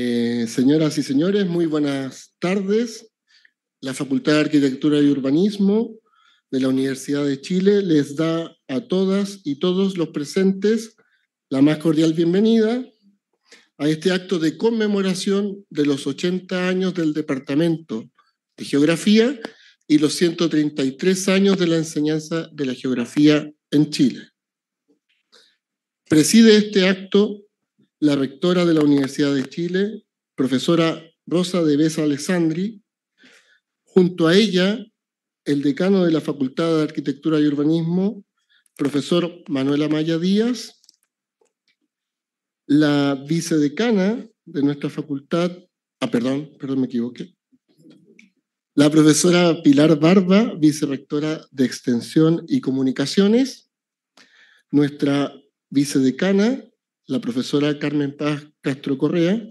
Eh, señoras y señores, muy buenas tardes. La Facultad de Arquitectura y Urbanismo de la Universidad de Chile les da a todas y todos los presentes la más cordial bienvenida a este acto de conmemoración de los 80 años del Departamento de Geografía y los 133 años de la enseñanza de la geografía en Chile. Preside este acto la rectora de la Universidad de Chile, profesora Rosa de Besa Alessandri, junto a ella el decano de la Facultad de Arquitectura y Urbanismo, profesor Manuela Amaya Díaz, la vicedecana de nuestra facultad, ah, perdón, perdón, me equivoqué, la profesora Pilar Barba, vicerectora de Extensión y Comunicaciones, nuestra vicedecana, la profesora Carmen Paz Castro Correa,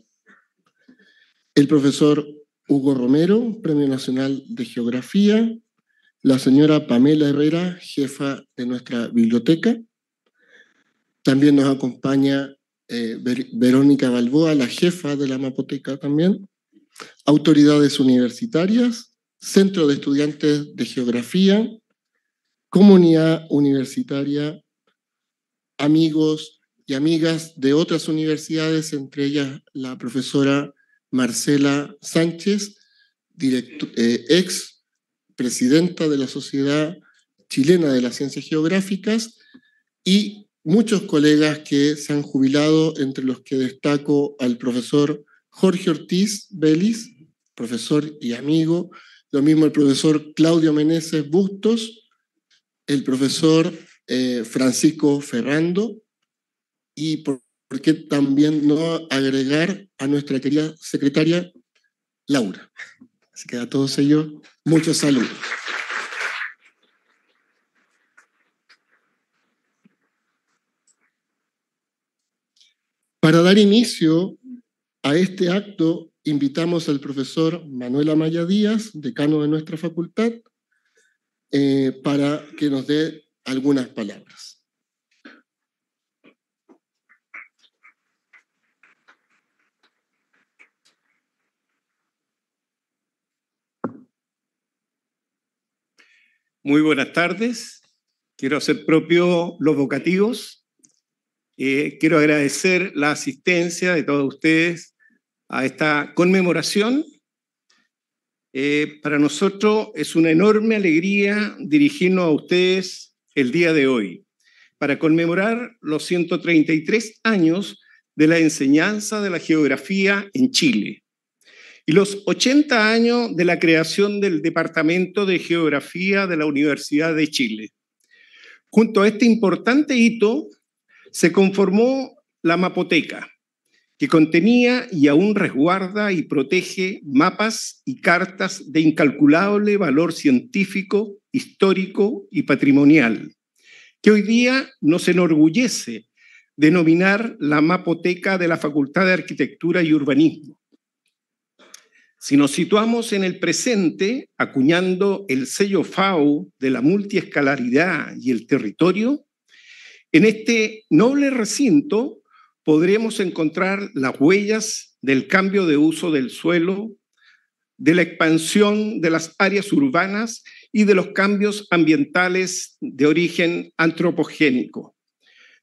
el profesor Hugo Romero, Premio Nacional de Geografía, la señora Pamela Herrera, jefa de nuestra biblioteca. También nos acompaña eh, Verónica Balboa, la jefa de la Mapoteca también, autoridades universitarias, Centro de Estudiantes de Geografía, comunidad universitaria, amigos, y amigas de otras universidades, entre ellas la profesora Marcela Sánchez, eh, ex presidenta de la Sociedad Chilena de las Ciencias Geográficas, y muchos colegas que se han jubilado, entre los que destaco al profesor Jorge Ortiz Belis, profesor y amigo, lo mismo el profesor Claudio Meneses Bustos, el profesor eh, Francisco Ferrando, y por, qué también no agregar a nuestra querida secretaria Laura. Así que a todos ellos, muchos saludos. Para dar inicio a este acto, invitamos al profesor Manuel Amaya Díaz, decano de nuestra facultad, eh, para que nos dé algunas palabras. Muy buenas tardes. Quiero hacer propio los vocativos. Eh, quiero agradecer la asistencia de todos ustedes a esta conmemoración. Eh, para nosotros es una enorme alegría dirigirnos a ustedes el día de hoy para conmemorar los 133 años de la enseñanza de la geografía en Chile y los 80 años de la creación del Departamento de Geografía de la Universidad de Chile. Junto a este importante hito se conformó la Mapoteca, que contenía y aún resguarda y protege mapas y cartas de incalculable valor científico, histórico y patrimonial, que hoy día nos enorgullece denominar la Mapoteca de la Facultad de Arquitectura y Urbanismo si nos situamos en el presente, acuñando el sello FAO de la multiescalaridad y el territorio, en este noble recinto podremos encontrar las huellas del cambio de uso del suelo, de la expansión de las áreas urbanas y de los cambios ambientales de origen antropogénico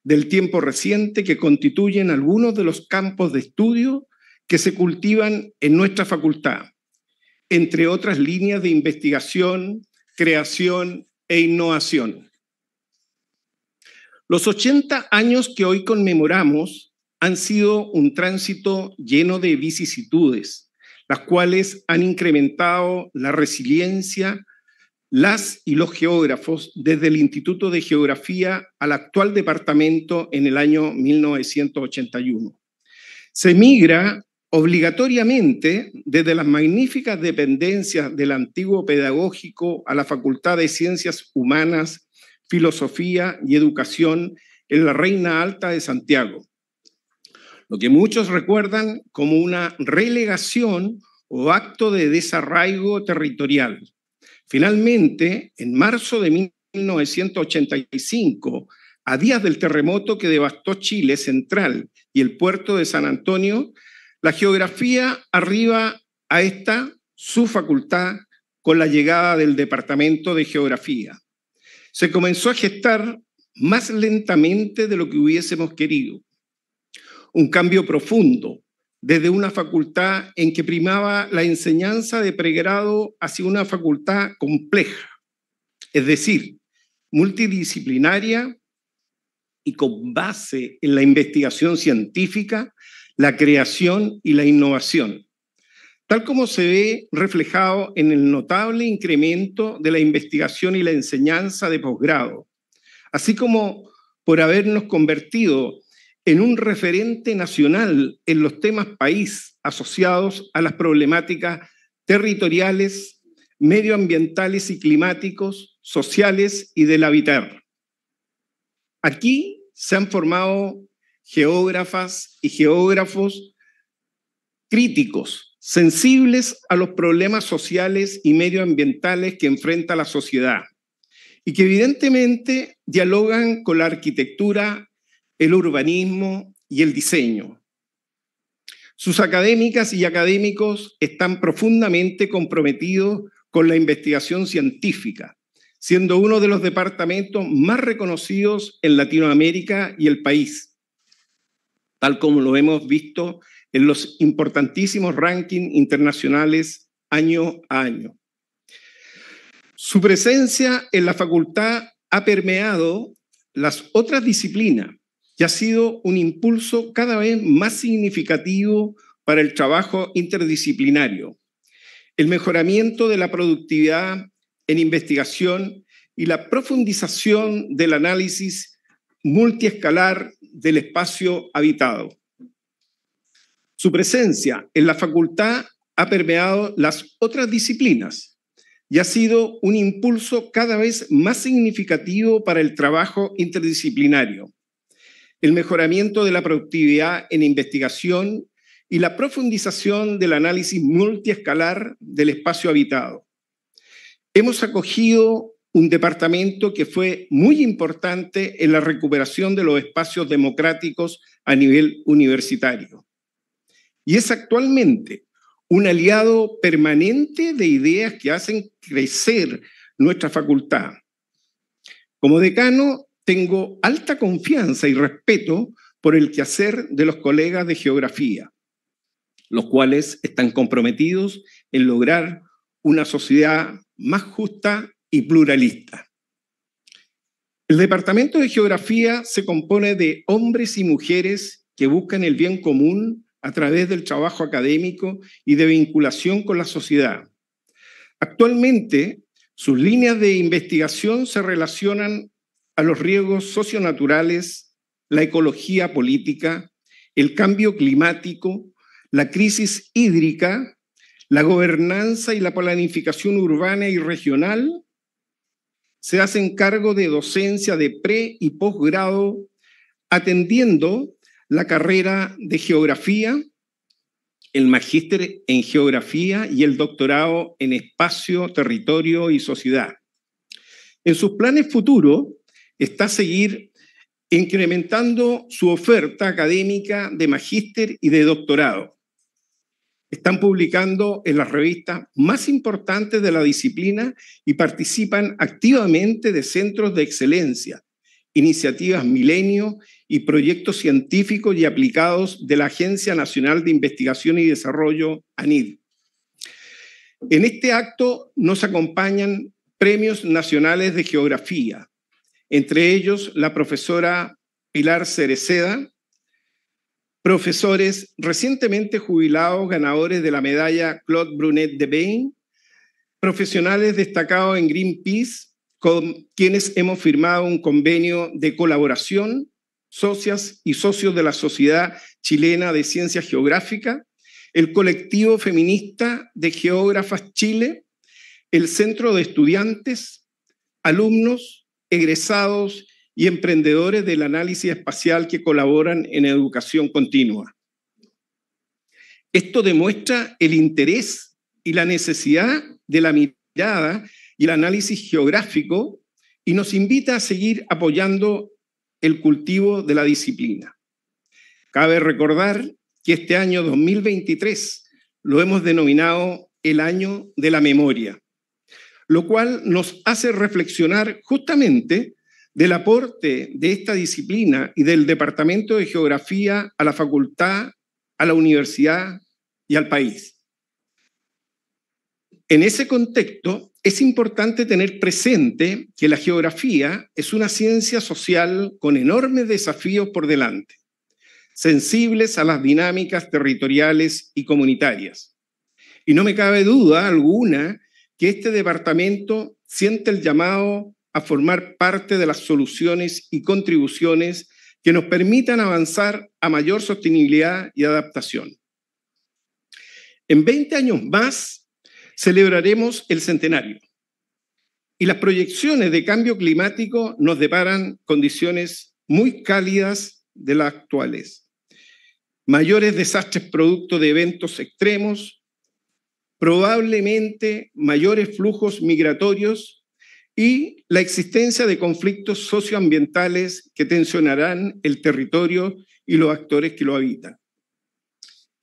del tiempo reciente que constituyen algunos de los campos de estudio que se cultivan en nuestra facultad, entre otras líneas de investigación, creación e innovación. Los 80 años que hoy conmemoramos han sido un tránsito lleno de vicisitudes, las cuales han incrementado la resiliencia, las y los geógrafos desde el Instituto de Geografía al actual departamento en el año 1981. Se migra obligatoriamente desde las magníficas dependencias del antiguo pedagógico a la Facultad de Ciencias Humanas, Filosofía y Educación en la Reina Alta de Santiago, lo que muchos recuerdan como una relegación o acto de desarraigo territorial. Finalmente, en marzo de 1985, a días del terremoto que devastó Chile central y el puerto de San Antonio, la geografía arriba a esta su facultad con la llegada del Departamento de Geografía. Se comenzó a gestar más lentamente de lo que hubiésemos querido. Un cambio profundo desde una facultad en que primaba la enseñanza de pregrado hacia una facultad compleja, es decir, multidisciplinaria y con base en la investigación científica la creación y la innovación, tal como se ve reflejado en el notable incremento de la investigación y la enseñanza de posgrado, así como por habernos convertido en un referente nacional en los temas país asociados a las problemáticas territoriales, medioambientales y climáticos, sociales y del hábitat. Aquí se han formado geógrafas y geógrafos críticos, sensibles a los problemas sociales y medioambientales que enfrenta la sociedad y que evidentemente dialogan con la arquitectura, el urbanismo y el diseño. Sus académicas y académicos están profundamente comprometidos con la investigación científica, siendo uno de los departamentos más reconocidos en Latinoamérica y el país tal como lo hemos visto en los importantísimos rankings internacionales año a año. Su presencia en la facultad ha permeado las otras disciplinas y ha sido un impulso cada vez más significativo para el trabajo interdisciplinario, el mejoramiento de la productividad en investigación y la profundización del análisis multiescalar del espacio habitado. Su presencia en la facultad ha permeado las otras disciplinas y ha sido un impulso cada vez más significativo para el trabajo interdisciplinario, el mejoramiento de la productividad en investigación y la profundización del análisis multiescalar del espacio habitado. Hemos acogido un departamento que fue muy importante en la recuperación de los espacios democráticos a nivel universitario. Y es actualmente un aliado permanente de ideas que hacen crecer nuestra facultad. Como decano, tengo alta confianza y respeto por el quehacer de los colegas de geografía, los cuales están comprometidos en lograr una sociedad más justa pluralista. El Departamento de Geografía se compone de hombres y mujeres que buscan el bien común a través del trabajo académico y de vinculación con la sociedad. Actualmente, sus líneas de investigación se relacionan a los riesgos socionaturales, la ecología política, el cambio climático, la crisis hídrica, la gobernanza y la planificación urbana y regional, se hace cargo de docencia de pre y posgrado, atendiendo la carrera de geografía, el magíster en geografía y el doctorado en espacio, territorio y sociedad. En sus planes futuros está seguir incrementando su oferta académica de magíster y de doctorado. Están publicando en las revistas más importantes de la disciplina y participan activamente de centros de excelencia, iniciativas Milenio y proyectos científicos y aplicados de la Agencia Nacional de Investigación y Desarrollo, ANID. En este acto nos acompañan premios nacionales de geografía, entre ellos la profesora Pilar Cereceda, profesores recientemente jubilados, ganadores de la medalla Claude Brunet de Bain, profesionales destacados en Greenpeace, con quienes hemos firmado un convenio de colaboración, socias y socios de la Sociedad Chilena de Ciencia Geográfica, el colectivo feminista de geógrafas Chile, el centro de estudiantes, alumnos, egresados y emprendedores del análisis espacial que colaboran en educación continua. Esto demuestra el interés y la necesidad de la mirada y el análisis geográfico y nos invita a seguir apoyando el cultivo de la disciplina. Cabe recordar que este año 2023 lo hemos denominado el año de la memoria, lo cual nos hace reflexionar justamente del aporte de esta disciplina y del Departamento de Geografía a la facultad, a la universidad y al país. En ese contexto, es importante tener presente que la geografía es una ciencia social con enormes desafíos por delante, sensibles a las dinámicas territoriales y comunitarias. Y no me cabe duda alguna que este departamento siente el llamado a formar parte de las soluciones y contribuciones que nos permitan avanzar a mayor sostenibilidad y adaptación. En 20 años más celebraremos el centenario y las proyecciones de cambio climático nos deparan condiciones muy cálidas de las actuales. Mayores desastres producto de eventos extremos, probablemente mayores flujos migratorios y la existencia de conflictos socioambientales que tensionarán el territorio y los actores que lo habitan.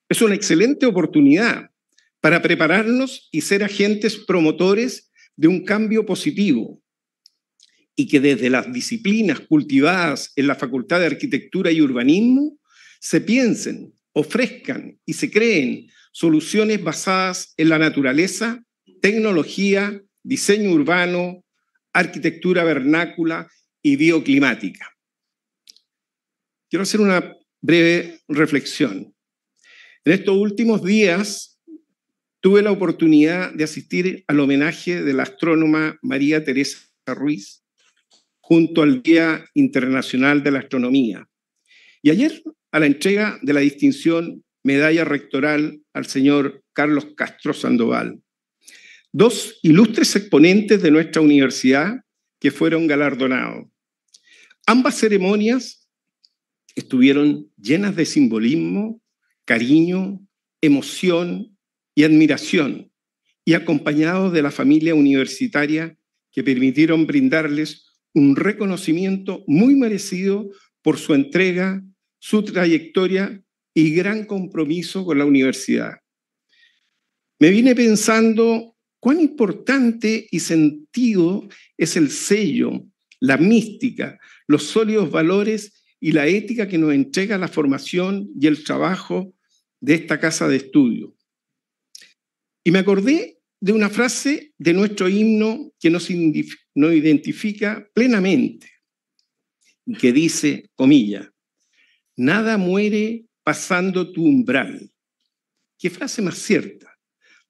Es una excelente oportunidad para prepararnos y ser agentes promotores de un cambio positivo y que desde las disciplinas cultivadas en la Facultad de Arquitectura y Urbanismo se piensen, ofrezcan y se creen soluciones basadas en la naturaleza, tecnología, diseño urbano, arquitectura vernácula y bioclimática. Quiero hacer una breve reflexión. En estos últimos días tuve la oportunidad de asistir al homenaje de la astrónoma María Teresa Ruiz junto al Día Internacional de la Astronomía. Y ayer a la entrega de la distinción Medalla Rectoral al señor Carlos Castro Sandoval, dos ilustres exponentes de nuestra universidad que fueron galardonados. Ambas ceremonias estuvieron llenas de simbolismo, cariño, emoción y admiración, y acompañados de la familia universitaria que permitieron brindarles un reconocimiento muy merecido por su entrega, su trayectoria y gran compromiso con la universidad. Me vine pensando cuán importante y sentido es el sello, la mística, los sólidos valores y la ética que nos entrega la formación y el trabajo de esta casa de estudio. Y me acordé de una frase de nuestro himno que nos, identifica plenamente, que dice, comilla, nada muere pasando tu umbral. Qué frase más cierta.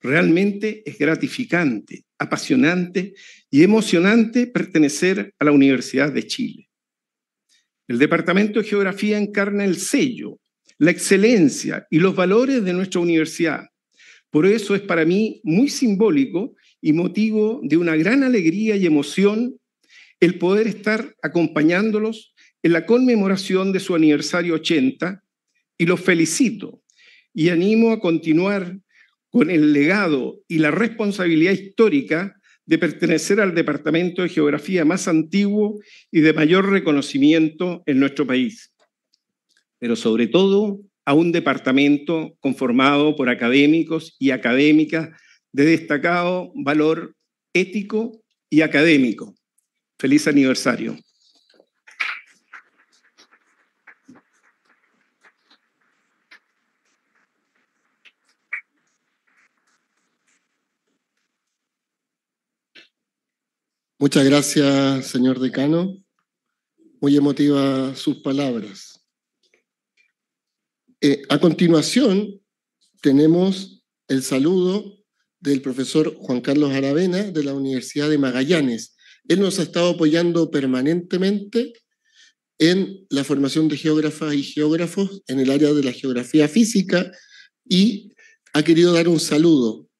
Realmente es gratificante, apasionante y emocionante pertenecer a la Universidad de Chile. El Departamento de Geografía encarna el sello, la excelencia y los valores de nuestra universidad. Por eso es para mí muy simbólico y motivo de una gran alegría y emoción el poder estar acompañándolos en la conmemoración de su aniversario 80 y los felicito y animo a continuar con el legado y la responsabilidad histórica de pertenecer al departamento de geografía más antiguo y de mayor reconocimiento en nuestro país, pero sobre todo a un departamento conformado por académicos y académicas de destacado valor ético y académico. Feliz aniversario. Muchas gracias, señor decano. Muy emotivas sus palabras. Eh, a continuación, tenemos el saludo del profesor Juan Carlos Aravena de la Universidad de Magallanes. Él nos ha estado apoyando permanentemente en la formación de geógrafas y geógrafos en el área de la geografía física y ha querido dar un saludo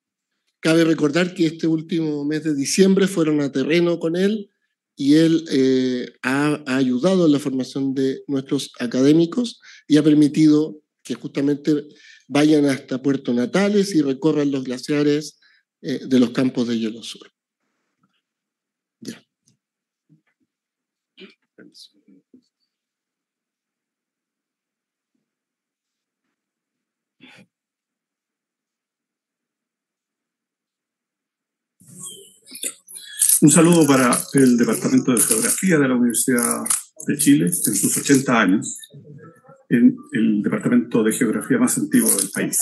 Cabe recordar que este último mes de diciembre fueron a terreno con él y él eh, ha, ayudado en la formación de nuestros académicos y ha permitido que justamente vayan hasta Puerto Natales y recorran los glaciares eh, de los campos de hielo sur. Un saludo para el Departamento de Geografía de la Universidad de Chile, en sus 80 años, en el Departamento de Geografía más antiguo del país.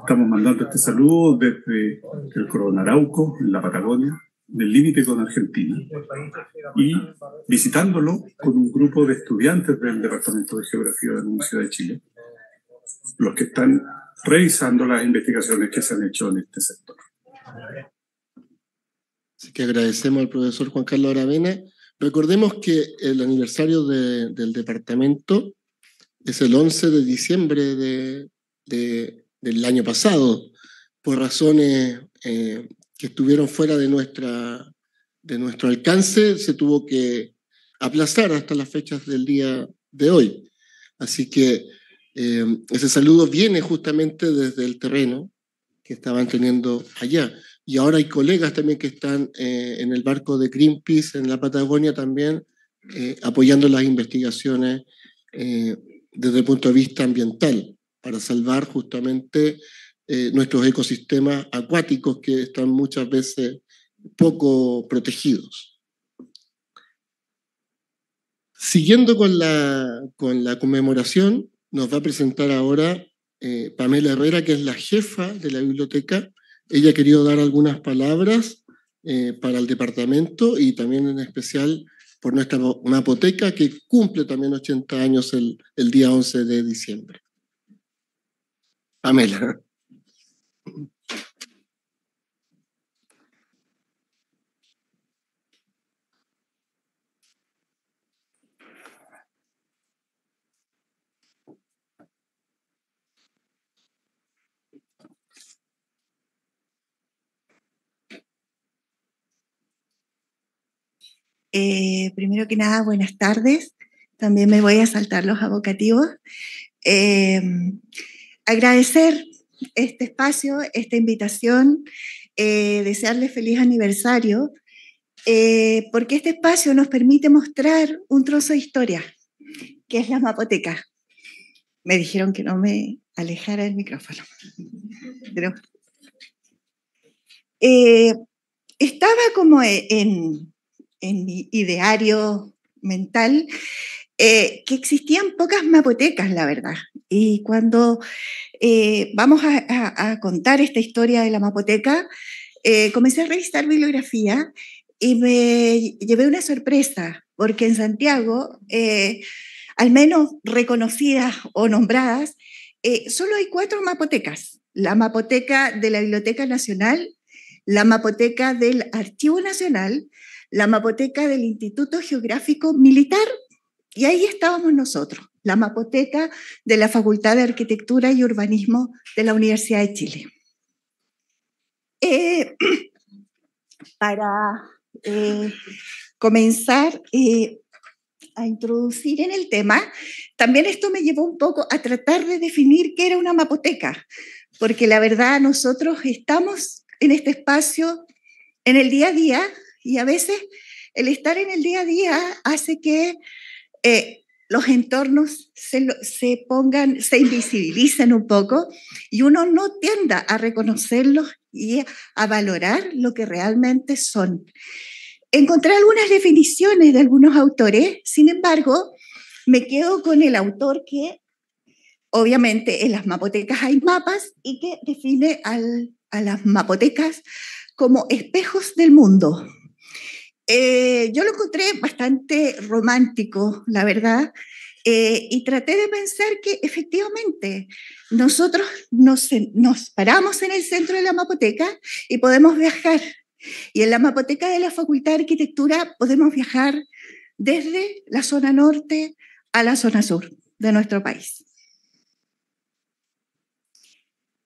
Estamos mandando este saludo desde el Coronarauco, en la Patagonia, del límite con Argentina, y visitándolo con un grupo de estudiantes del Departamento de Geografía de la Universidad de Chile, los que están revisando las investigaciones que se han hecho en este sector. Así que agradecemos al profesor Juan Carlos Aravena. Recordemos que el aniversario del departamento es el 11 de diciembre del año pasado, por razones eh, que estuvieron fuera de, nuestra, de nuestro alcance, se tuvo que aplazar hasta las fechas del día de hoy. Así que eh, ese saludo viene justamente desde el terreno que estaban teniendo allá y ahora hay colegas también que están eh, en el barco de Greenpeace en la Patagonia también eh, apoyando las investigaciones eh, desde el punto de vista ambiental para salvar justamente nuestros ecosistemas acuáticos que están muchas veces poco protegidos. Siguiendo con la, con la conmemoración, nos va a presentar ahora Pamela Herrera, que es la jefa de la biblioteca, ella ha querido dar algunas palabras eh, para el departamento y también en especial por nuestra mapoteca que cumple también 80 años el, el día 11 de diciembre. Amela. Eh, primero que nada, buenas tardes. También me voy a saltar los abocativos. Eh, agradecer este espacio, esta invitación, eh, desearles feliz aniversario, eh, porque este espacio nos permite mostrar un trozo de historia, que es la mapoteca. Me dijeron que no me alejara el micrófono. estaba como e, en, en mi ideario mental, eh, que existían pocas mapotecas, la verdad. Y cuando eh, vamos a, contar esta historia de la mapoteca, eh, comencé a revisar bibliografía y me llevé una sorpresa, porque en Santiago, al menos reconocidas o nombradas, solo hay cuatro mapotecas. La mapoteca de la Biblioteca Nacional, la mapoteca del Archivo Nacional, la mapoteca del Instituto Geográfico Militar, y ahí estábamos nosotros, la mapoteca de la Facultad de Arquitectura y Urbanismo de la Universidad de Chile. Eh, para eh, comenzar eh, a introducir en el tema, también esto me llevó un poco a tratar de definir qué era una mapoteca, porque la verdad nosotros estamos en este espacio, en el día a día, y a veces el estar en el día a día hace que eh, los entornos se, se, pongan, se invisibilicen un poco y uno no tienda a reconocerlos y a valorar lo que realmente son. Encontré algunas definiciones de algunos autores, sin embargo, me quedo con el autor que, obviamente, en las mapotecas hay mapas y que define al a las mapotecas como espejos del mundo. Eh, yo lo encontré bastante romántico, la verdad, eh, y traté de pensar que efectivamente nosotros nos, paramos en el centro de la mapoteca y podemos viajar. Y en la mapoteca de la Facultad de Arquitectura podemos viajar desde la zona norte a la zona sur de nuestro país.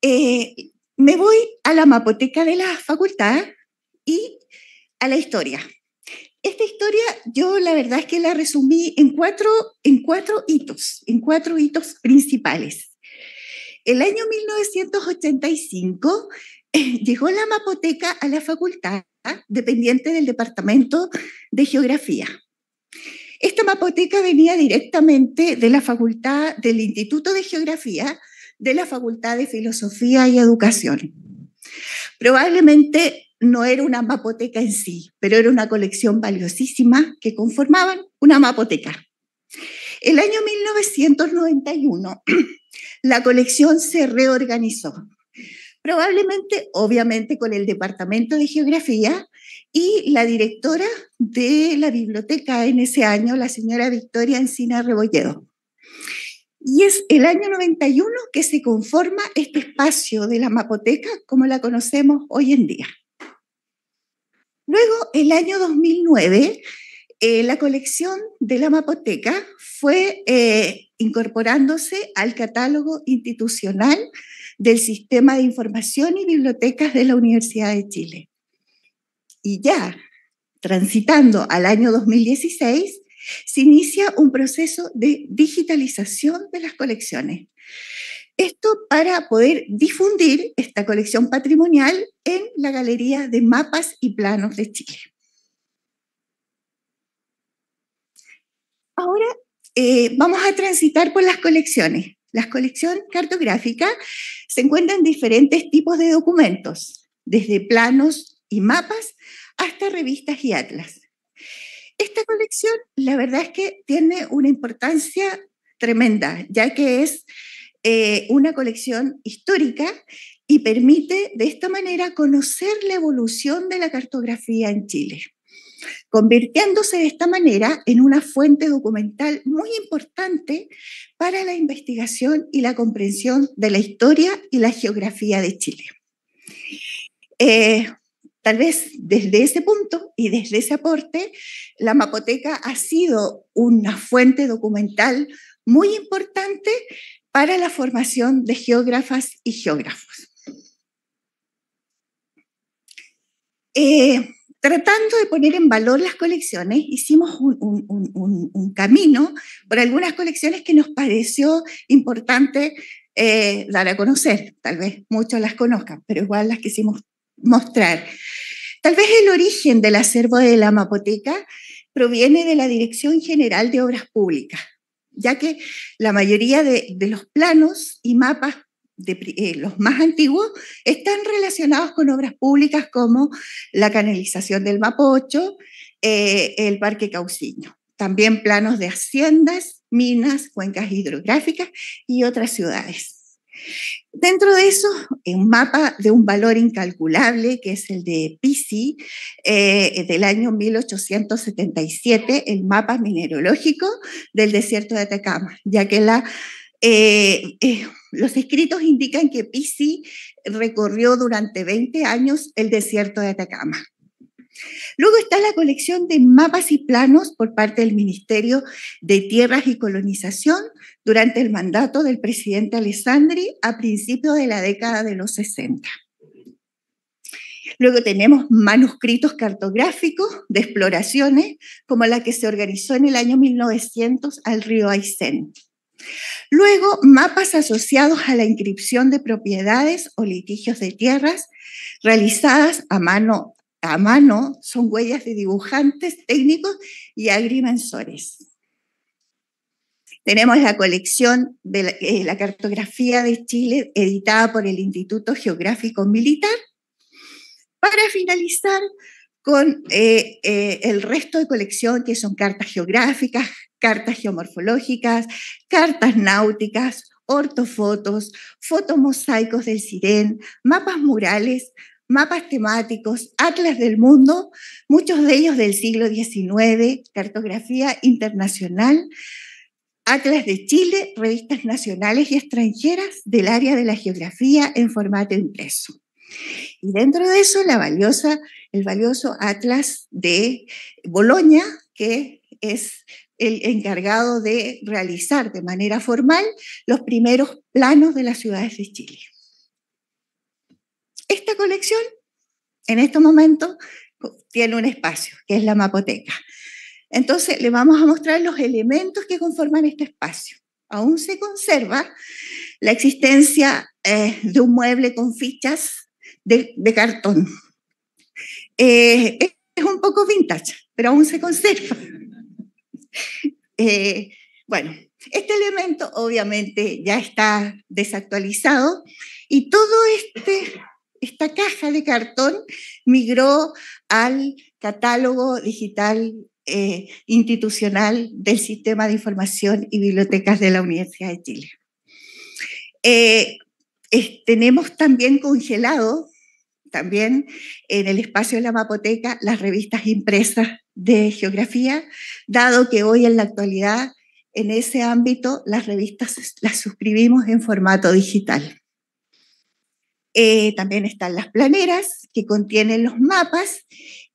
Eh, me voy a la mapoteca de la facultad y a la historia. Esta historia yo la verdad es que la resumí en cuatro, en cuatro hitos, en cuatro hitos principales. El año 1985 eh, llegó la mapoteca a la facultad dependiente del Departamento de Geografía. Esta mapoteca venía directamente de la facultad del Instituto de Geografía, de la Facultad de Filosofía y Educación. Probablemente no era una mapoteca en sí, pero era una colección valiosísima que conformaban una mapoteca. El año 1991, la colección se reorganizó, probablemente, obviamente, con el Departamento de Geografía y la directora de la biblioteca en ese año, la señora Victoria Encina Rebolledo. Y es el año 91 que se conforma este espacio de la Mapoteca como la conocemos hoy en día. Luego, el año 2009, eh, la colección de la Mapoteca fue eh, incorporándose al catálogo institucional del Sistema de Información y Bibliotecas de la Universidad de Chile. Y ya transitando al año 2016, se inicia un proceso de digitalización de las colecciones. Esto para poder difundir esta colección patrimonial en la Galería de Mapas y Planos de Chile. Ahora eh, vamos a transitar por las colecciones. Las colecciones cartográficas se encuentran diferentes tipos de documentos, desde planos y mapas hasta revistas y atlas esta colección, la verdad es que tiene una importancia tremenda, ya que es eh, una colección histórica y permite de esta manera conocer la evolución de la cartografía en Chile, convirtiéndose de esta manera en una fuente documental muy importante para la investigación y la comprensión de la historia y la geografía de Chile. Eh, Tal vez desde ese punto y desde ese aporte, la Mapoteca ha sido una fuente documental muy importante para la formación de geógrafas y geógrafos. Eh, tratando de poner en valor las colecciones, hicimos un, camino por algunas colecciones que nos pareció importante eh, dar a conocer. Tal vez muchos las conozcan, pero igual las quisimos mostrar. Tal vez el origen del acervo de la Mapoteca proviene de la Dirección General de Obras Públicas, ya que la mayoría de, los planos y mapas de, eh, los más antiguos están relacionados con obras públicas como la canalización del Mapocho, eh, el Parque Cauciño. También planos de haciendas, minas, cuencas hidrográficas y otras ciudades. Dentro de eso, un mapa de un valor incalculable, que es el de Pisi, eh, eh, del año 1877, el mapa mineralógico del desierto de Atacama, ya que eh, los escritos indican que Pisi recorrió durante 20 años el desierto de Atacama. Luego está la colección de mapas y planos por parte del Ministerio de Tierras y Colonización durante el mandato del presidente Alessandri a principios de la década de los 60. Luego tenemos manuscritos cartográficos de exploraciones, como la que se organizó en el año 1900 al río Aysén. Luego, mapas asociados a la inscripción de propiedades o litigios de tierras realizadas a mano, a mano son huellas de dibujantes técnicos y agrimensores. Tenemos la colección de eh, la, cartografía de Chile editada por el Instituto Geográfico Militar. Para finalizar con eh, eh, el resto de colección que son cartas geográficas, cartas geomorfológicas, cartas náuticas, ortofotos, fotomosaicos del Sirén, mapas murales, mapas temáticos, atlas del mundo, muchos de ellos del siglo XIX, cartografía internacional, Atlas de Chile, revistas nacionales y extranjeras del área de la geografía en formato impreso. Y dentro de eso, la el valioso Atlas de Boloña, que es el encargado de realizar de manera formal los primeros planos de las ciudades de Chile. Esta colección, en este momento, tiene un espacio, que es la Mapoteca, entonces, le vamos a mostrar los elementos que conforman este espacio. Aún se conserva la existencia eh, de un mueble con fichas de, cartón. Eh, es un poco vintage, pero aún se conserva. Eh, bueno, este elemento obviamente ya está desactualizado y todo este esta caja de cartón migró al catálogo digital eh, institucional del Sistema de Información y Bibliotecas de la Universidad de Chile. Eh, tenemos también congelado, también en el espacio de la Mapoteca, las revistas impresas de geografía, dado que hoy en la actualidad en ese ámbito las revistas las suscribimos en formato digital. Eh, también están las planeras que contienen los mapas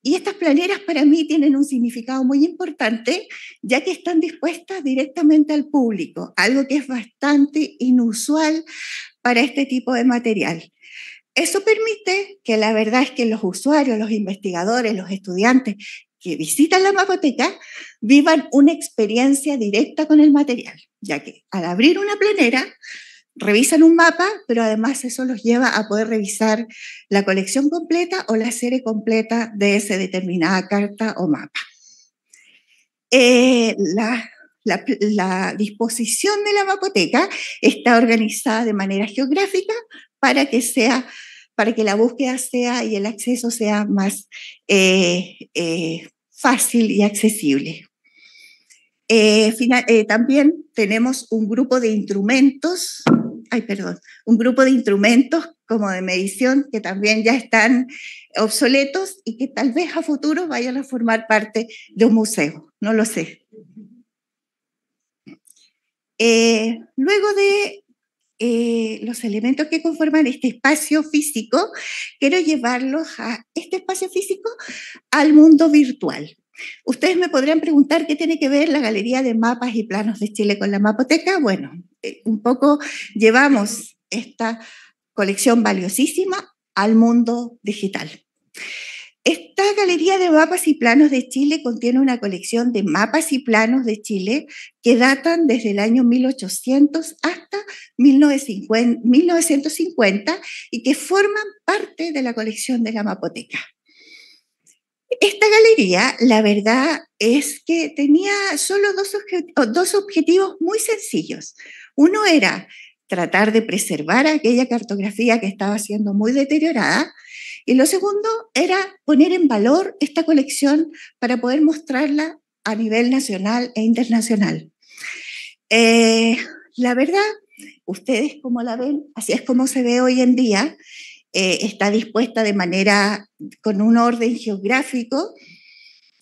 y estas planeras para mí tienen un significado muy importante, ya que están dispuestas directamente al público, algo que es bastante inusual para este tipo de material. Eso permite que la verdad es que los usuarios, los investigadores, los estudiantes que visitan la mapoteca vivan una experiencia directa con el material, ya que al abrir una planera revisan un mapa, pero además eso los lleva a poder revisar la colección completa o la serie completa de esa determinada carta o mapa. Eh, la, disposición de la mapoteca está organizada de manera geográfica para que sea para que la búsqueda sea y el acceso sea más eh, eh, fácil y accesible. también tenemos un grupo de instrumentos ay, perdón, un grupo de instrumentos como de medición que también ya están obsoletos y que tal vez a futuro vayan a formar parte de un museo, no lo sé. Eh, luego de eh, los elementos que conforman este espacio físico, quiero llevarlos a este espacio físico al mundo virtual. Ustedes me podrían preguntar qué tiene que ver la Galería de Mapas y Planos de Chile con la Mapoteca. Bueno, eh, un poco llevamos esta colección valiosísima al mundo digital. Esta Galería de Mapas y Planos de Chile contiene una colección de mapas y planos de Chile que datan desde el año 1800 hasta 1950, y que forman parte de la colección de la Mapoteca. Esta galería, la verdad, es que tenía solo dos, dos objetivos muy sencillos. Uno era tratar de preservar aquella cartografía que estaba siendo muy deteriorada. Y lo segundo era poner en valor esta colección para poder mostrarla a nivel nacional e internacional. Eh, la verdad, ustedes como la ven, así es como se ve hoy en día, eh, está dispuesta de manera con un orden geográfico.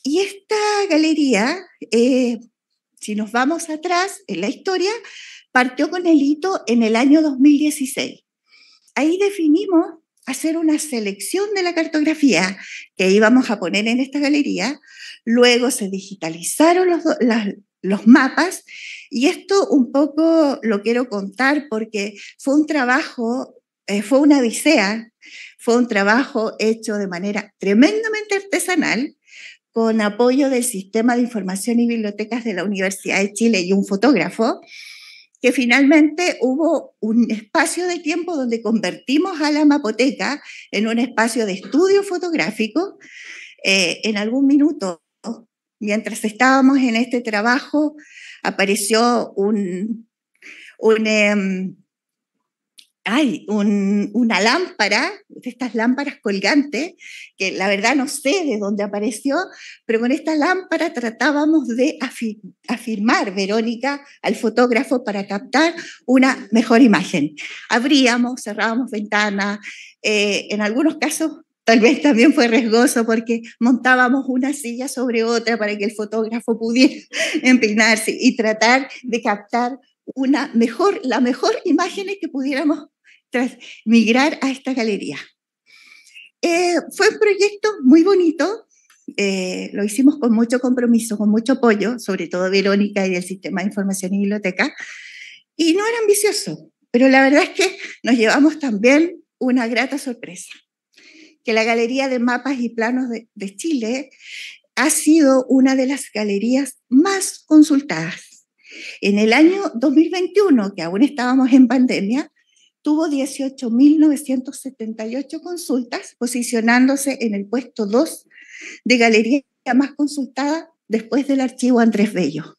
Y esta galería, eh, si nos vamos atrás en la historia, partió con el hito en el año 2016. Ahí definimos hacer una selección de la cartografía que íbamos a poner en esta galería. Luego se digitalizaron los, los mapas y esto un poco lo quiero contar porque fue un trabajo eh, fue una odisea, fue un trabajo hecho de manera tremendamente artesanal, con apoyo del Sistema de Información y Bibliotecas de la Universidad de Chile y un fotógrafo, que finalmente hubo un espacio de tiempo donde convertimos a la mapoteca en un espacio de estudio fotográfico. Eh, en algún minuto, mientras estábamos en este trabajo, apareció un, un, em, hay una lámpara, de estas lámparas colgantes, que la verdad no sé de dónde apareció, pero con esta lámpara tratábamos de afirmar, Verónica, al fotógrafo para captar una mejor imagen. Abríamos, cerrábamos ventanas, eh, en algunos casos tal vez también fue riesgoso porque montábamos una silla sobre otra para que el fotógrafo pudiera empinarse y tratar de captar una mejor, la mejor imagen que pudiéramos tras migrar a esta galería. Eh, fue un proyecto muy bonito, eh, lo hicimos con mucho compromiso, con mucho apoyo, sobre todo Verónica y del Sistema de Información y Biblioteca, y no era ambicioso, pero la verdad es que nos llevamos también una grata sorpresa, que la Galería de Mapas y Planos de Chile ha sido una de las galerías más consultadas. En el año 2021, que aún estábamos en pandemia, tuvo 18.978 consultas, posicionándose en el puesto 2 de galería más consultada después del archivo Andrés Bello.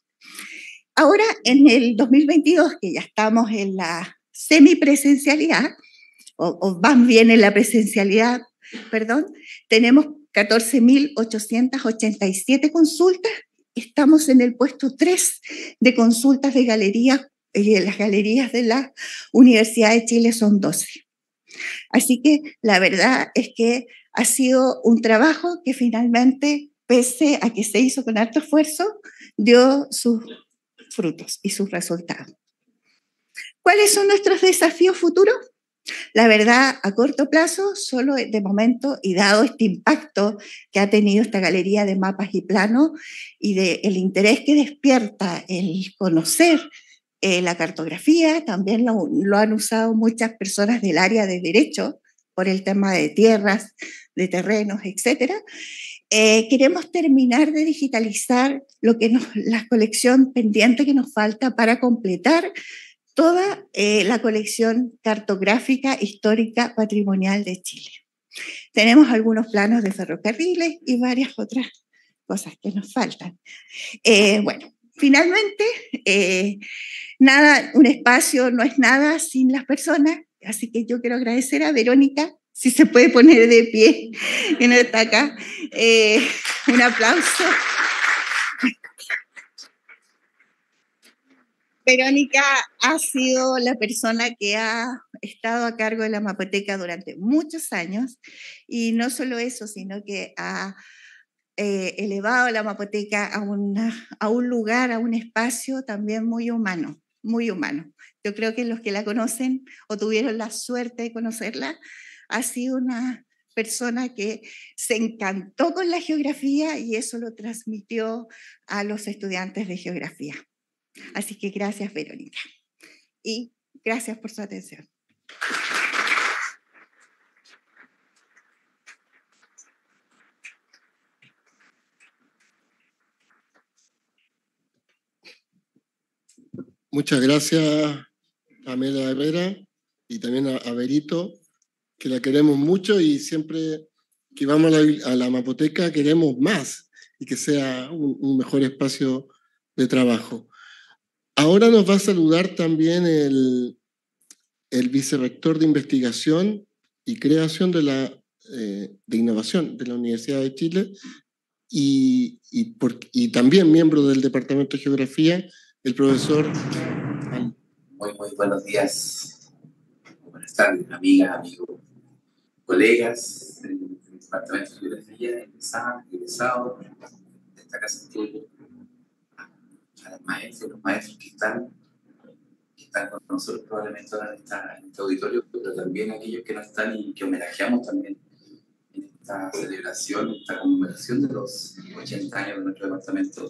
Ahora, en el 2022, que ya estamos en la semipresencialidad, o, o más bien en la presencialidad, perdón, tenemos 14.887 consultas. Estamos en el puesto 3 de consultas de galería y eh, las galerías de la Universidad de Chile son 12. Así que la verdad es que ha sido un trabajo que finalmente, pese a que se hizo con alto esfuerzo, dio sus frutos y sus resultados. ¿Cuáles son nuestros desafíos futuros? La verdad, a corto plazo, solo de momento, y dado este impacto que ha tenido esta galería de mapas y planos y del el interés que despierta el conocer eh, la cartografía también lo, han usado muchas personas del área de derecho por el tema de tierras, de terrenos, etc. Eh, queremos terminar de digitalizar lo que nos, la colección pendiente que nos falta para completar toda eh, la colección cartográfica, histórica, patrimonial de Chile. Tenemos algunos planos de ferrocarriles y varias otras cosas que nos faltan. bueno, finalmente, eh, nada, un espacio no es nada sin las personas, así que yo quiero agradecer a Verónica, si se puede poner de pie, que no está acá. Eh, un aplauso. Verónica ha sido la persona que ha estado a cargo de la Mapoteca durante muchos años y no solo eso, sino que ha eh, elevado la mapoteca a, a un lugar, a un espacio también muy humano, muy humano. Yo creo que los que la conocen o tuvieron la suerte de conocerla, ha sido una persona que se encantó con la geografía y eso lo transmitió a los estudiantes de geografía. Así que gracias, Verónica. Y gracias por su atención. Muchas gracias, Mela Herrera, y también a, Berito, que la queremos mucho y siempre que vamos a la, Mapoteca queremos más y que sea un, mejor espacio de trabajo. Ahora nos va a saludar también el, vicerrector de investigación y creación de la eh, de innovación de la Universidad de Chile y también miembro del Departamento de Geografía, el profesor. Muy, muy buenos días. Buenas tardes, amiga, amigos, colegas del Departamento de la del de de esta casa a las maestras, los maestros que están, que están con nosotros probablemente ahora en, este auditorio, pero también aquellos que no están y que homenajeamos también en esta celebración, esta conmemoración de los 80 años de nuestro departamento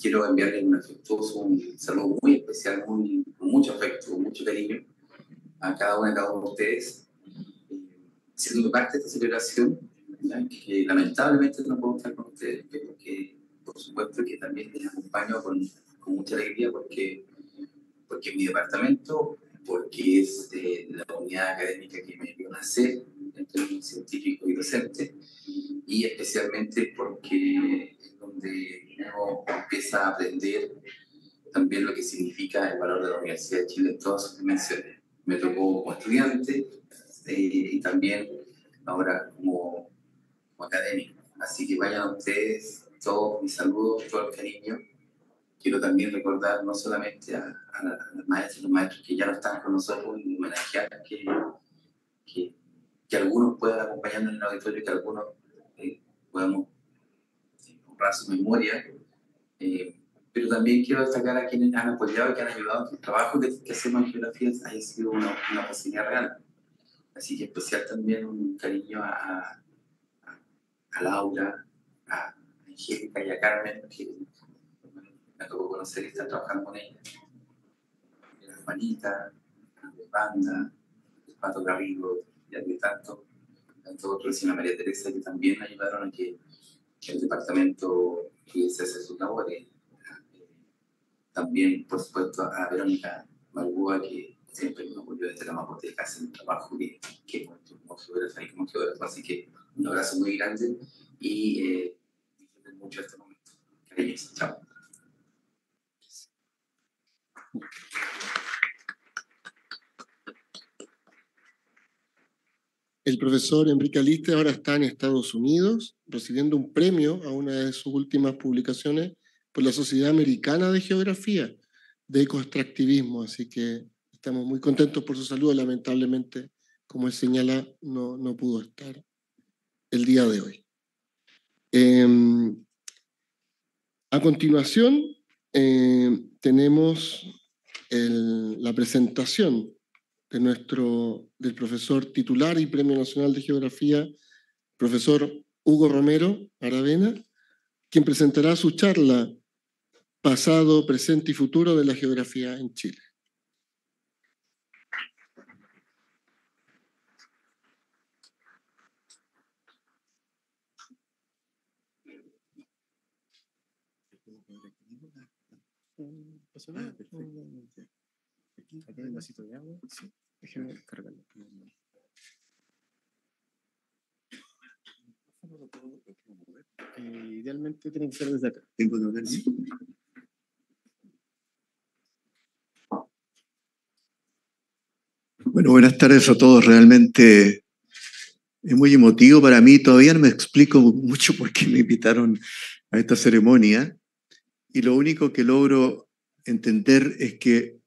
quiero enviarles un afectuoso, saludo muy especial, con mucho afecto, con mucho cariño a cada uno y cada uno de ustedes, eh, siendo parte de esta celebración, que lamentablemente no puedo estar con ustedes, pero que por supuesto que también les acompaño con, mucha alegría porque, porque mi departamento, porque es eh, la unidad académica que me vio nacer, científico y docente y especialmente porque es donde uno empieza a aprender también lo que significa el valor de la Universidad de Chile en todas sus dimensiones. Me tocó como estudiante eh, y también ahora como, académico. Así que vayan ustedes, todos mis saludos, todo el cariño quiero también recordar no solamente a, a, los maestros y los maestros que ya no están con nosotros, y homenajear que que algunos puedan acompañarnos en el auditorio, que algunos eh, podamos eh, honrar su memoria. Eh, pero también quiero destacar a quienes han apoyado y que han ayudado en el trabajo que, hacemos en geografía. Ha sido una, una posibilidad real. Así que especial también un cariño a, Laura, a Angélica y a Carmen, que me tocó conocer y estar trabajando con ella. La hermanita, la banda, el pato Carrillo ya que tanto, tanto otra señora María Teresa que también ayudaron a que, el departamento pudiese hacer sus labores. Eh, también, por supuesto, a Verónica Malbúa, que siempre nos apoyó desde la más de casa en trabajo que, que como Así que un abrazo muy grande y eh, mucho este momento. chao. El profesor Enrique Aliste ahora está en Estados Unidos recibiendo un premio a una de sus últimas publicaciones por la Sociedad Americana de Geografía de ecoextractivismo, así que estamos muy contentos por su salud, lamentablemente, como él señala, no, pudo estar el día de hoy. Em, a continuación, eh, tenemos la presentación de nuestro, del profesor titular y Premio Nacional de Geografía, profesor Hugo Romero Aravena, quien presentará su charla Pasado, Presente y Futuro de la Geografía en Chile. Eh, idealmente tiene que ser desde acá. Bueno, buenas tardes a todos. Realmente es muy emotivo para mí. Todavía no me explico mucho por qué me invitaron a esta ceremonia. Y lo único que logro entender es que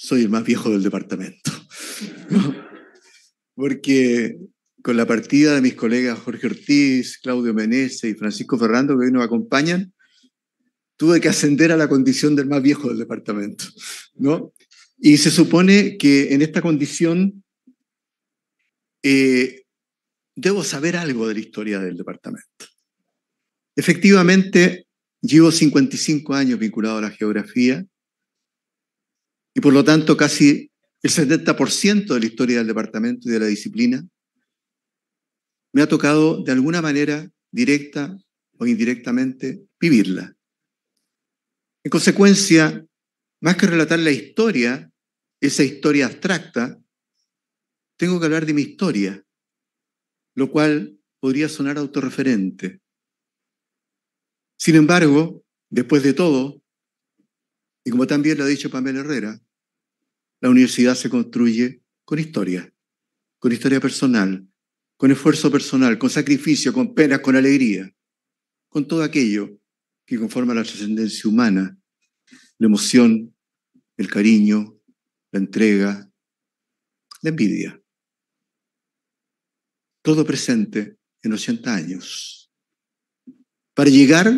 soy el más viejo del departamento. Porque con la partida de mis colegas Jorge Ortiz, Claudio Meneses y Francisco Ferrando, que hoy nos acompañan, tuve que ascender a la condición del más viejo del departamento. ¿no? Y se supone que en esta condición eh, debo saber algo de la historia del departamento. Efectivamente, llevo 55 años vinculado a la geografía, y por lo tanto casi el 70% de la historia del departamento y de la disciplina, me ha tocado de alguna manera, directa o indirectamente, vivirla. En consecuencia, más que relatar la historia, esa historia abstracta, tengo que hablar de mi historia, lo cual podría sonar autorreferente. Sin embargo, después de todo, y como también lo ha dicho Pamela Herrera, la universidad se construye con historia, con historia personal, con esfuerzo personal, con sacrificio, con pena, con alegría, con todo aquello que conforma la trascendencia humana, la emoción, el cariño, la entrega, la envidia. Todo presente en 80 años. Para llegar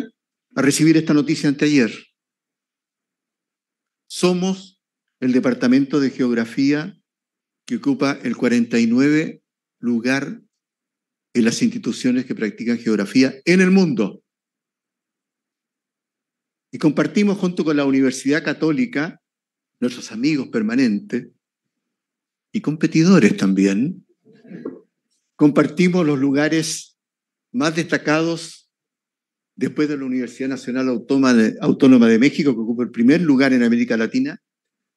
a recibir esta noticia anteayer, somos el Departamento de Geografía, que ocupa el 49 lugar en las instituciones que practican geografía en el mundo. Y compartimos junto con la Universidad Católica, nuestros amigos permanentes y competidores también, compartimos los lugares más destacados después de la Universidad Nacional Autónoma de, México, que ocupa el primer lugar en América Latina,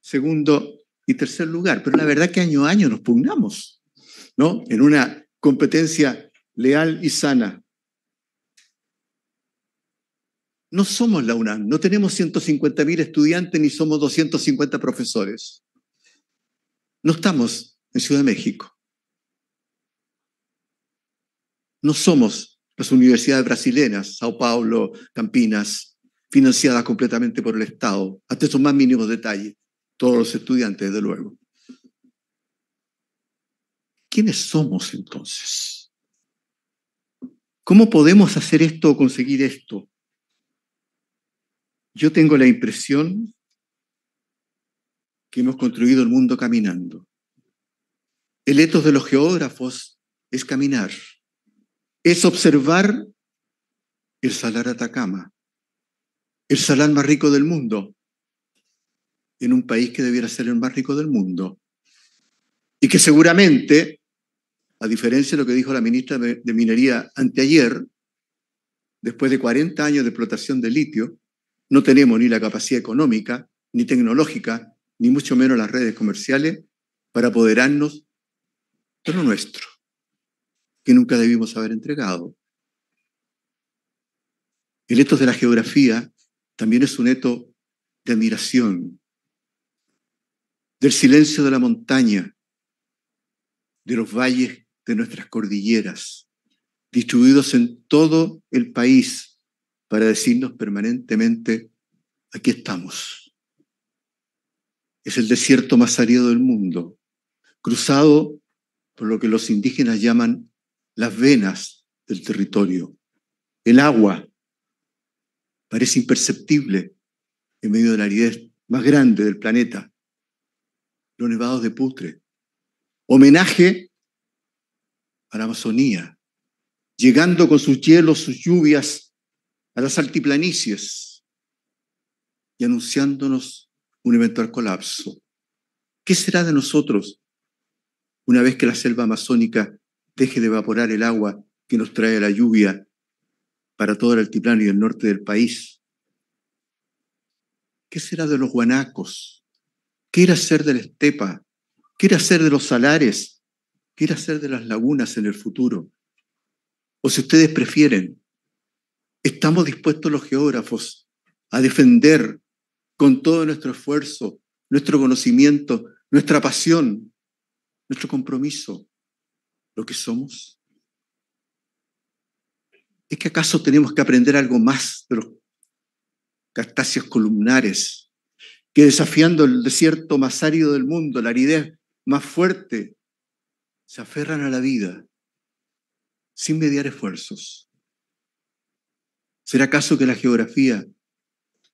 segundo y tercer lugar. Pero la verdad que año a año nos pugnamos, ¿no? En una competencia leal y sana. No somos la UNAM, no tenemos 150.000 estudiantes ni somos 250 profesores. No estamos en Ciudad de México. No somos las universidades brasileñas, Sao Paulo, Campinas, financiadas completamente por el Estado, hasta esos más mínimos detalles todos los estudiantes, desde luego. ¿Quiénes somos entonces? ¿Cómo podemos hacer esto o conseguir esto? Yo tengo la impresión que hemos construido el mundo caminando. El etos de los geógrafos es caminar, es observar el salar Atacama, el salar más rico del mundo, en un país que debiera ser el más rico del mundo. Y que seguramente, a diferencia de lo que dijo la ministra de, Minería anteayer, después de 40 años de explotación de litio, no tenemos ni la capacidad económica, ni tecnológica, ni mucho menos las redes comerciales para apoderarnos de lo nuestro, que nunca debimos haber entregado. El etos de la geografía también es un eto de admiración, del silencio de la montaña, de los valles de nuestras cordilleras, distribuidos en todo el país para decirnos permanentemente, aquí estamos. Es el desierto más árido del mundo, cruzado por lo que los indígenas llaman las venas del territorio. El agua parece imperceptible en medio de la aridez más grande del planeta los nevados de Putre. Homenaje a la Amazonía, llegando con sus hielos, sus lluvias a las altiplanicies y anunciándonos un eventual colapso. ¿Qué será de nosotros una vez que la selva amazónica deje de evaporar el agua que nos trae la lluvia para todo el altiplano y el norte del país? ¿Qué será de los guanacos, ¿Qué era hacer de la estepa? ¿Qué era hacer de los salares? ¿Qué era ser de las lagunas en el futuro? O si ustedes prefieren, ¿estamos dispuestos los geógrafos a defender con todo nuestro esfuerzo, nuestro conocimiento, nuestra pasión, nuestro compromiso, lo que somos? ¿Es que acaso tenemos que aprender algo más de los columnares que desafiando el desierto más árido del mundo, la aridez más fuerte, se aferran a la vida sin mediar esfuerzos. ¿Será acaso que la geografía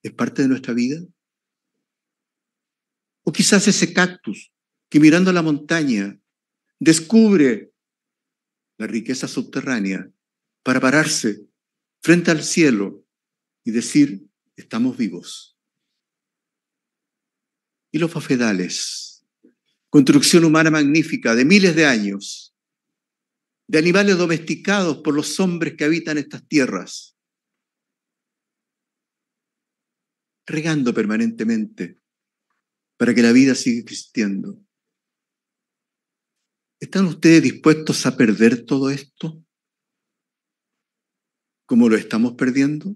es parte de nuestra vida? ¿O quizás ese cactus que mirando a la montaña descubre la riqueza subterránea para pararse frente al cielo y decir, estamos vivos? y los fafedales. Construcción humana magnífica de miles de años, de animales domesticados por los hombres que habitan estas tierras, regando permanentemente para que la vida siga existiendo. ¿Están ustedes dispuestos a perder todo esto? ¿Cómo lo estamos perdiendo?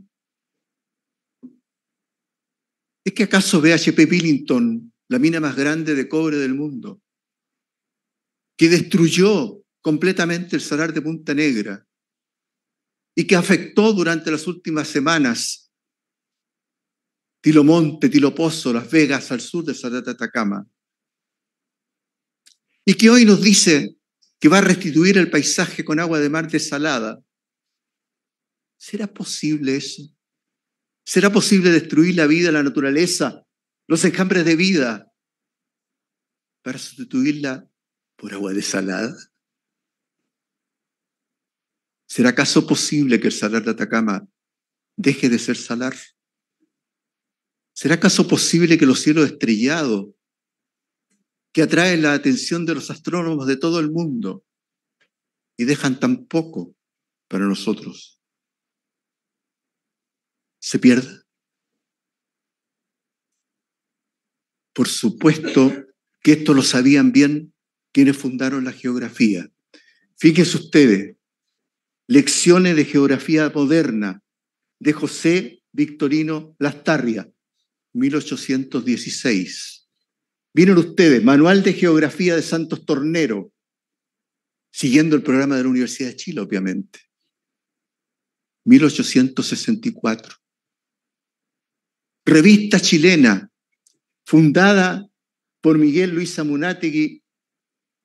¿Es que acaso BHP Billington, la mina más grande de cobre del mundo, que destruyó completamente el salar de Punta Negra y que afectó durante las últimas semanas Tilomonte, Tilopozo, Las Vegas, al sur de Salar de Atacama, y que hoy nos dice que va a restituir el paisaje con agua de mar desalada. ¿Será posible eso? ¿Será posible destruir la vida, la naturaleza, los enjambres de vida, para sustituirla por agua desalada? ¿Será acaso posible que el salar de Atacama deje de ser salar? ¿Será acaso posible que los cielos estrellados, que atraen la atención de los astrónomos de todo el mundo y dejan tan poco para nosotros, se pierda? Por supuesto que esto lo sabían bien quienes fundaron la geografía. Fíjense ustedes, lecciones de geografía moderna de José Victorino Lastarria, 1816. Vienen ustedes, Manual de Geografía de Santos Tornero, siguiendo el programa de la Universidad de Chile, obviamente. 1864 revista chilena, fundada por Miguel Luis Amunátegui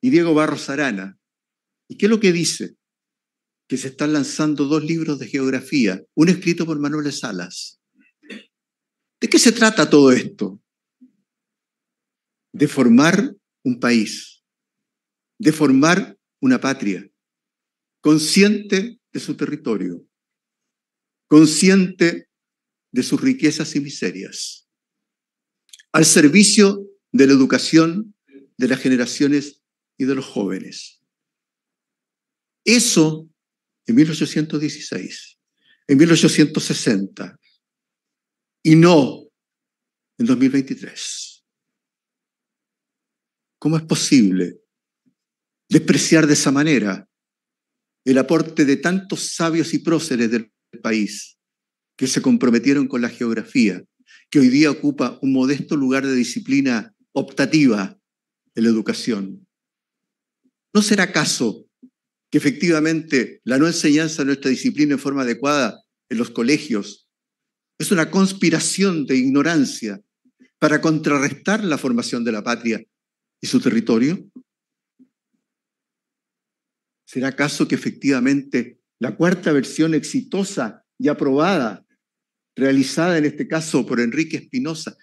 y Diego Barros Arana. ¿Y qué es lo que dice? Que se están lanzando dos libros de geografía, uno escrito por Manuel Salas. ¿De qué se trata todo esto? De formar un país, de formar una patria, consciente de su territorio, consciente de sus riquezas y miserias, al servicio de la educación de las generaciones y de los jóvenes. Eso en 1816, en 1860 y no en 2023. ¿Cómo es posible despreciar de esa manera el aporte de tantos sabios y próceres del país que se comprometieron con la geografía, que hoy día ocupa un modesto lugar de disciplina optativa en la educación. ¿No será caso que efectivamente la no enseñanza de nuestra disciplina en forma adecuada en los colegios es una conspiración de ignorancia para contrarrestar la formación de la patria y su territorio? ¿Será caso que efectivamente la cuarta versión exitosa y aprobada realizada en este caso por Enrique Espinosa,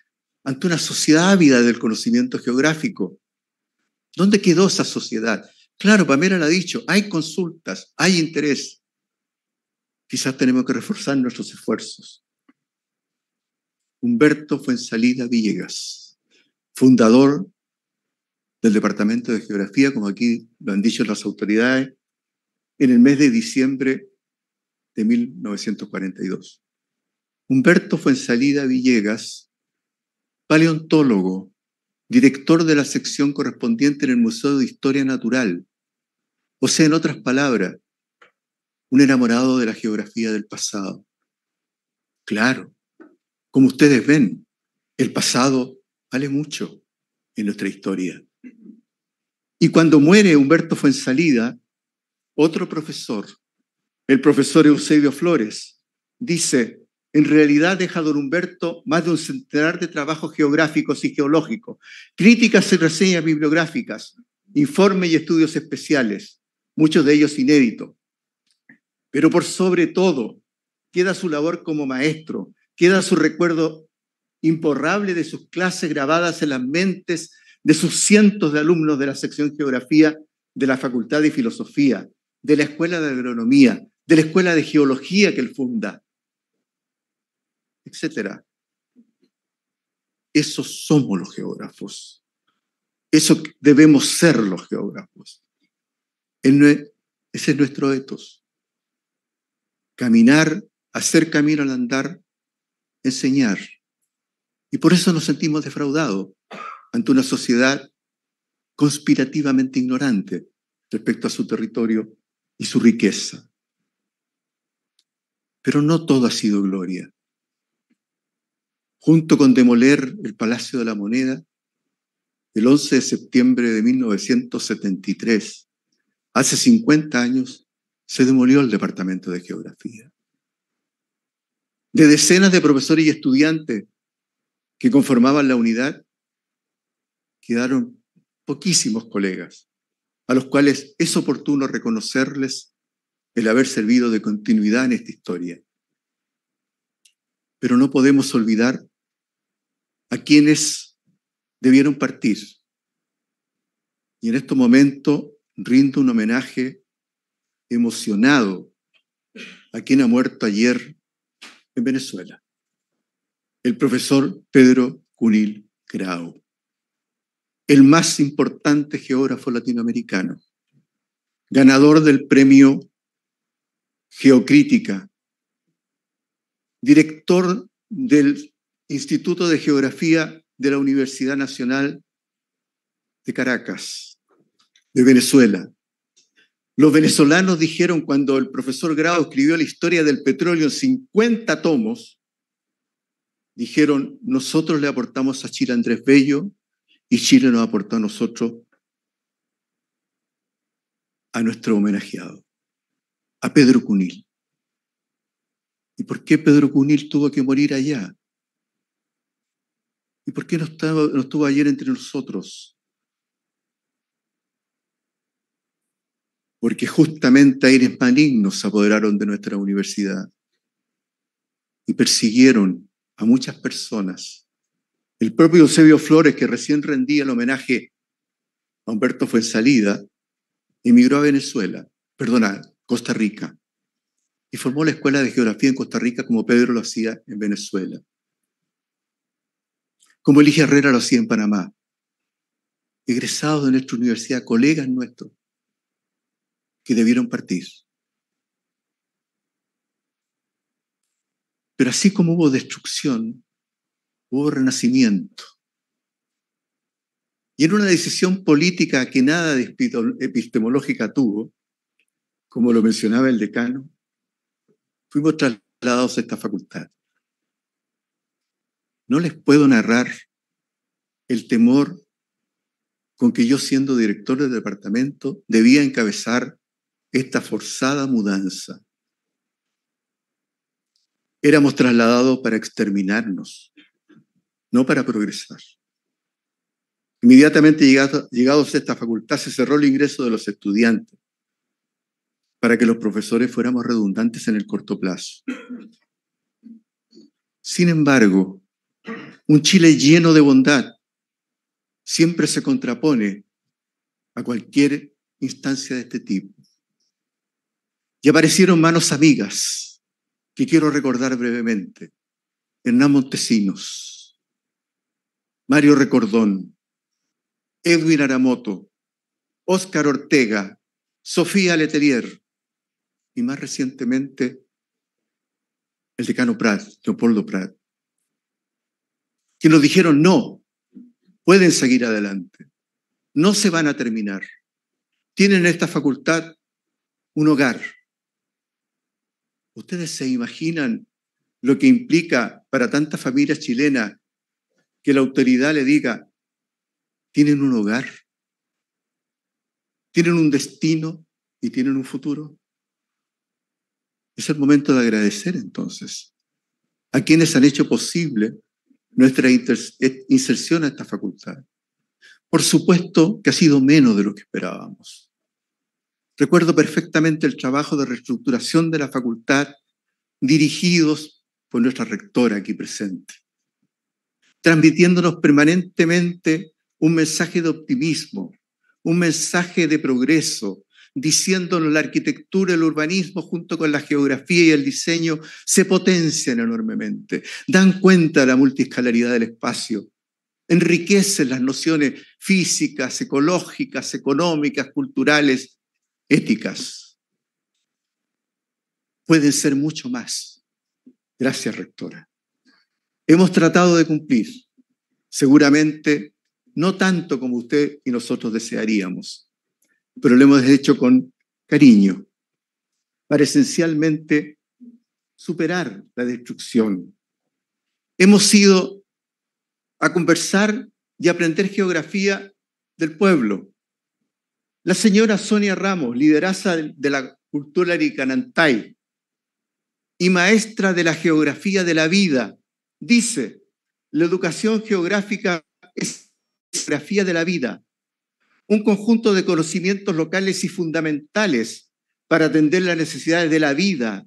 ante una sociedad ávida del conocimiento geográfico. ¿Dónde quedó esa sociedad? Claro, Pamela lo ha dicho, hay consultas, hay interés. Quizás tenemos que reforzar nuestros esfuerzos. Humberto Fuensalida Villegas, fundador del Departamento de Geografía, como aquí lo han dicho las autoridades, en el mes de diciembre de 1942. Humberto Fuensalida Villegas, paleontólogo, director de la sección correspondiente en el Museo de Historia Natural, o sea, en otras palabras, un enamorado de la geografía del pasado. Claro, como ustedes ven, el pasado vale mucho en nuestra historia. Y cuando muere Humberto Fuensalida, otro profesor, el profesor Eusebio Flores, dice, en realidad deja don Humberto más de un centenar de trabajos geográficos y geológicos, críticas y reseñas bibliográficas, informes y estudios especiales, muchos de ellos inéditos. Pero por sobre todo, queda su labor como maestro, queda su recuerdo imporrable de sus clases grabadas en las mentes de sus cientos de alumnos de la sección Geografía de la Facultad de Filosofía, de la Escuela de Agronomía, de la Escuela de Geología que él funda, Etcétera. Esos somos los geógrafos. Eso debemos ser los geógrafos. Ese es nuestro etos. Caminar, hacer camino al andar, enseñar. Y por eso nos sentimos defraudados ante una sociedad conspirativamente ignorante respecto a su territorio y su riqueza. Pero no todo ha sido gloria junto con demoler el Palacio de la Moneda, el 11 de septiembre de 1973, hace 50 años, se demolió el Departamento de Geografía. De decenas de profesores y estudiantes que conformaban la unidad, quedaron poquísimos colegas, a los cuales es oportuno reconocerles el haber servido de continuidad en esta historia. Pero no podemos olvidar a quienes debieron partir. Y en este momento rindo un homenaje emocionado a quien ha muerto ayer en Venezuela, el profesor Pedro Cunil Grau, el más importante geógrafo latinoamericano, ganador del premio Geocrítica, director del Instituto de Geografía de la Universidad Nacional de Caracas, de Venezuela. Los venezolanos dijeron cuando el profesor Grau escribió la historia del petróleo en 50 tomos, dijeron, nosotros le aportamos a Chile Andrés Bello y Chile nos aportó a nosotros a nuestro homenajeado, a Pedro Cunil. ¿Y por qué Pedro Cunil tuvo que morir allá? ¿Y por qué no, estuvo ayer entre nosotros? Porque justamente aires malignos se apoderaron de nuestra universidad y persiguieron a muchas personas. El propio Eusebio Flores, que recién rendía el homenaje a Humberto Fuenzalida, emigró a Venezuela, perdona, Costa Rica, y formó la Escuela de Geografía en Costa Rica como Pedro lo hacía en Venezuela como Elige Herrera lo hacía en Panamá. Egresados de nuestra universidad, colegas nuestros, que debieron partir. Pero así como hubo destrucción, hubo renacimiento. Y en una decisión política que nada de epistemológica tuvo, como lo mencionaba el decano, fuimos trasladados a esta facultad. No les puedo narrar el temor con que yo siendo director del departamento debía encabezar esta forzada mudanza. Éramos trasladados para exterminarnos, no para progresar. Inmediatamente llegados a esta facultad se cerró el ingreso de los estudiantes para que los profesores fuéramos redundantes en el corto plazo. Sin embargo, un Chile lleno de bondad siempre se contrapone a cualquier instancia de este tipo. Y aparecieron manos amigas que quiero recordar brevemente. Hernán Montesinos, Mario Recordón, Edwin Aramoto, Óscar Ortega, Sofía Letelier y más recientemente el decano Prat, Leopoldo Prat que nos dijeron no, pueden seguir adelante, no se van a terminar. Tienen en esta facultad un hogar. ¿Ustedes se imaginan lo que implica para tantas familias chilenas que la autoridad le diga, tienen un hogar, tienen un destino y tienen un futuro? Es el momento de agradecer entonces a quienes han hecho posible nuestra inserción a esta facultad. Por supuesto que ha sido menos de lo que esperábamos. Recuerdo perfectamente el trabajo de reestructuración de la facultad dirigidos por nuestra rectora aquí presente, transmitiéndonos permanentemente un mensaje de optimismo, un mensaje de progreso, diciéndonos la arquitectura, el urbanismo, junto con la geografía y el diseño, se potencian enormemente, dan cuenta de la multiscalaridad del espacio, enriquecen las nociones físicas, ecológicas, económicas, culturales, éticas. Pueden ser mucho más. Gracias, rectora. Hemos tratado de cumplir, seguramente no tanto como usted y nosotros desearíamos, pero lo hemos hecho con cariño, para esencialmente superar la destrucción. Hemos ido a conversar y aprender geografía del pueblo. La señora Sonia Ramos, lideraza de la cultura aricanantay y maestra de la geografía de la vida, dice, la educación geográfica es geografía de la vida, un conjunto de conocimientos locales y fundamentales para atender las necesidades de la vida,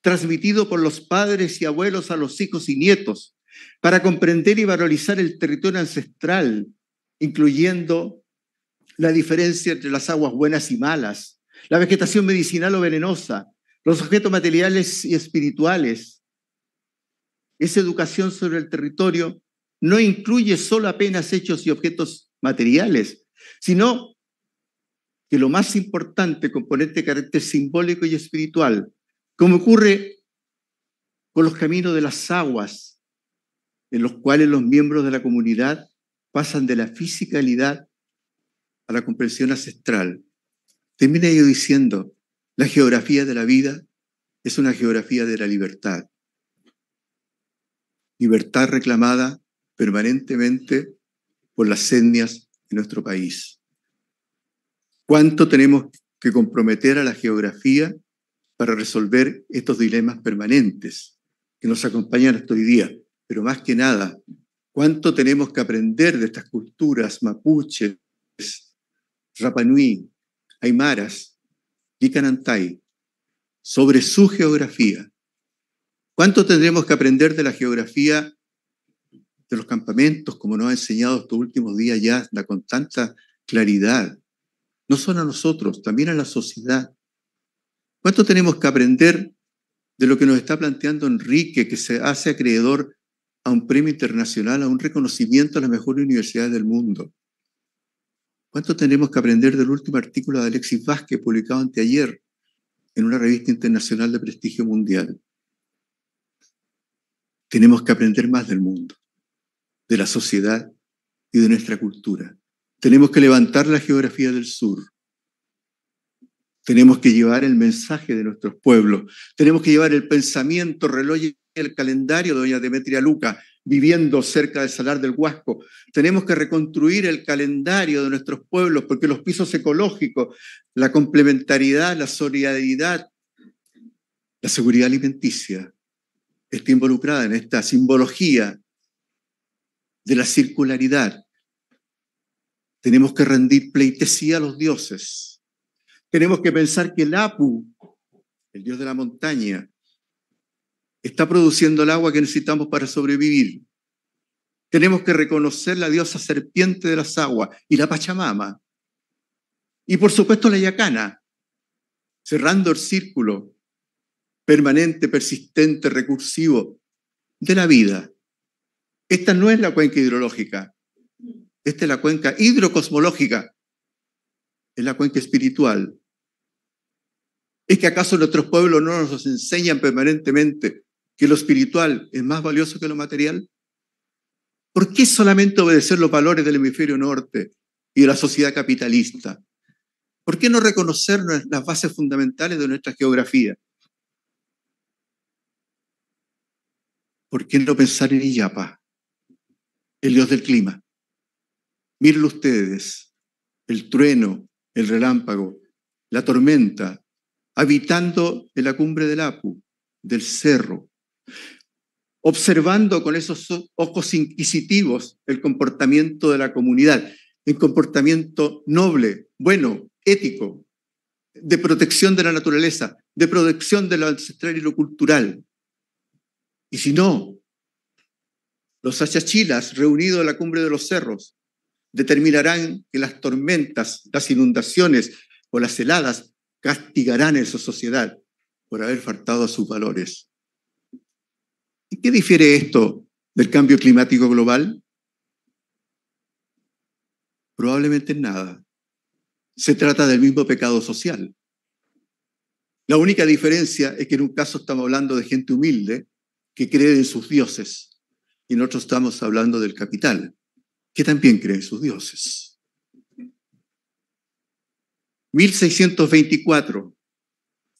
transmitido por los padres y abuelos a los hijos y nietos, para comprender y valorizar el territorio ancestral, incluyendo la diferencia entre las aguas buenas y malas, la vegetación medicinal o venenosa, los objetos materiales y espirituales. Esa educación sobre el territorio no incluye solo apenas hechos y objetos materiales, sino que lo más importante, componente este de carácter simbólico y espiritual, como ocurre con los caminos de las aguas, en los cuales los miembros de la comunidad pasan de la fisicalidad a la comprensión ancestral. Termina yo diciendo, la geografía de la vida es una geografía de la libertad. Libertad reclamada permanentemente por las etnias en nuestro país. ¿Cuánto tenemos que comprometer a la geografía para resolver estos dilemas permanentes que nos acompañan hasta hoy día? Pero más que nada, ¿cuánto tenemos que aprender de estas culturas mapuches, rapanui, aymaras, licanantay, sobre su geografía? ¿Cuánto tendremos que aprender de la geografía de los campamentos, como nos ha enseñado estos últimos días ya con tanta claridad, no solo a nosotros, también a la sociedad. ¿Cuánto tenemos que aprender de lo que nos está planteando Enrique, que se hace acreedor a un premio internacional, a un reconocimiento a las mejor universidades del mundo? ¿Cuánto tenemos que aprender del último artículo de Alexis Vázquez publicado anteayer en una revista internacional de prestigio mundial? Tenemos que aprender más del mundo de la sociedad y de nuestra cultura. Tenemos que levantar la geografía del sur. Tenemos que llevar el mensaje de nuestros pueblos. Tenemos que llevar el pensamiento, reloj y el calendario de doña Demetria Luca, viviendo cerca del Salar del Huasco. Tenemos que reconstruir el calendario de nuestros pueblos, porque los pisos ecológicos, la complementariedad, la solidaridad, la seguridad alimenticia, está involucrada en esta simbología de la circularidad. Tenemos que rendir pleitesía a los dioses. Tenemos que pensar que el Apu, el dios de la montaña, está produciendo el agua que necesitamos para sobrevivir. Tenemos que reconocer la diosa serpiente de las aguas y la Pachamama. Y por supuesto la Yacana, cerrando el círculo permanente, persistente, recursivo de la vida. Esta no es la cuenca hidrológica, esta es la cuenca hidrocosmológica, es la cuenca espiritual. ¿Es que acaso nuestros pueblos no nos enseñan permanentemente que lo espiritual es más valioso que lo material? ¿Por qué solamente obedecer los valores del hemisferio norte y de la sociedad capitalista? ¿Por qué no reconocer las bases fundamentales de nuestra geografía? ¿Por qué no pensar en Iyapa? el dios del clima. Miren ustedes, el trueno, el relámpago, la tormenta, habitando en la cumbre del Apu, del cerro, observando con esos ojos inquisitivos el comportamiento de la comunidad, el comportamiento noble, bueno, ético, de protección de la naturaleza, de protección de lo ancestral y lo cultural. Y si no, los achachilas reunidos en la cumbre de los cerros determinarán que las tormentas, las inundaciones o las heladas castigarán a su sociedad por haber faltado a sus valores. ¿Y qué difiere esto del cambio climático global? Probablemente nada. Se trata del mismo pecado social. La única diferencia es que en un caso estamos hablando de gente humilde que cree en sus dioses y nosotros estamos hablando del capital, que también cree en sus dioses. 1624,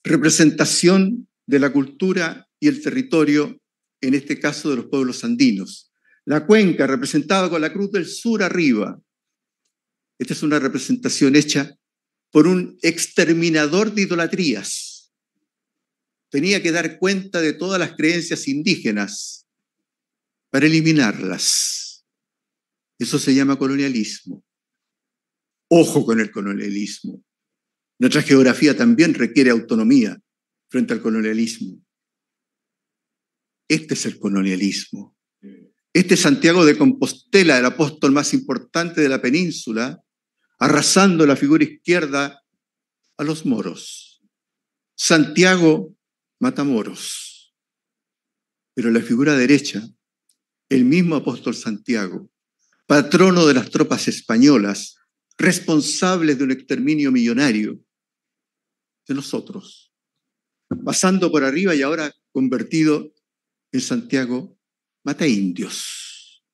representación de la cultura y el territorio, en este caso de los pueblos andinos. La cuenca representada con la cruz del sur arriba. Esta es una representación hecha por un exterminador de idolatrías. Tenía que dar cuenta de todas las creencias indígenas para eliminarlas. Eso se llama colonialismo. Ojo con el colonialismo. Nuestra geografía también requiere autonomía frente al colonialismo. Este es el colonialismo. Este Santiago de Compostela, el apóstol más importante de la península, arrasando la figura izquierda a los moros. Santiago mata moros. Pero la figura derecha el mismo apóstol Santiago, patrono de las tropas españolas, responsable de un exterminio millonario de nosotros, pasando por arriba y ahora convertido en Santiago mata indios.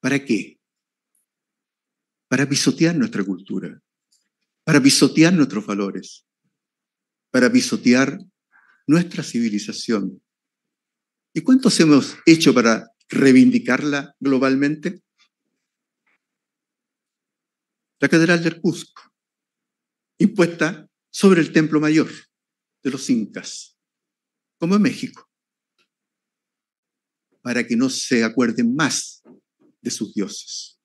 ¿Para qué? Para pisotear nuestra cultura, para pisotear nuestros valores, para pisotear nuestra civilización, ¿Y cuántos hemos hecho para reivindicarla globalmente? La Catedral del Cusco, impuesta sobre el Templo Mayor de los Incas, como en México, para que no se acuerden más de sus dioses.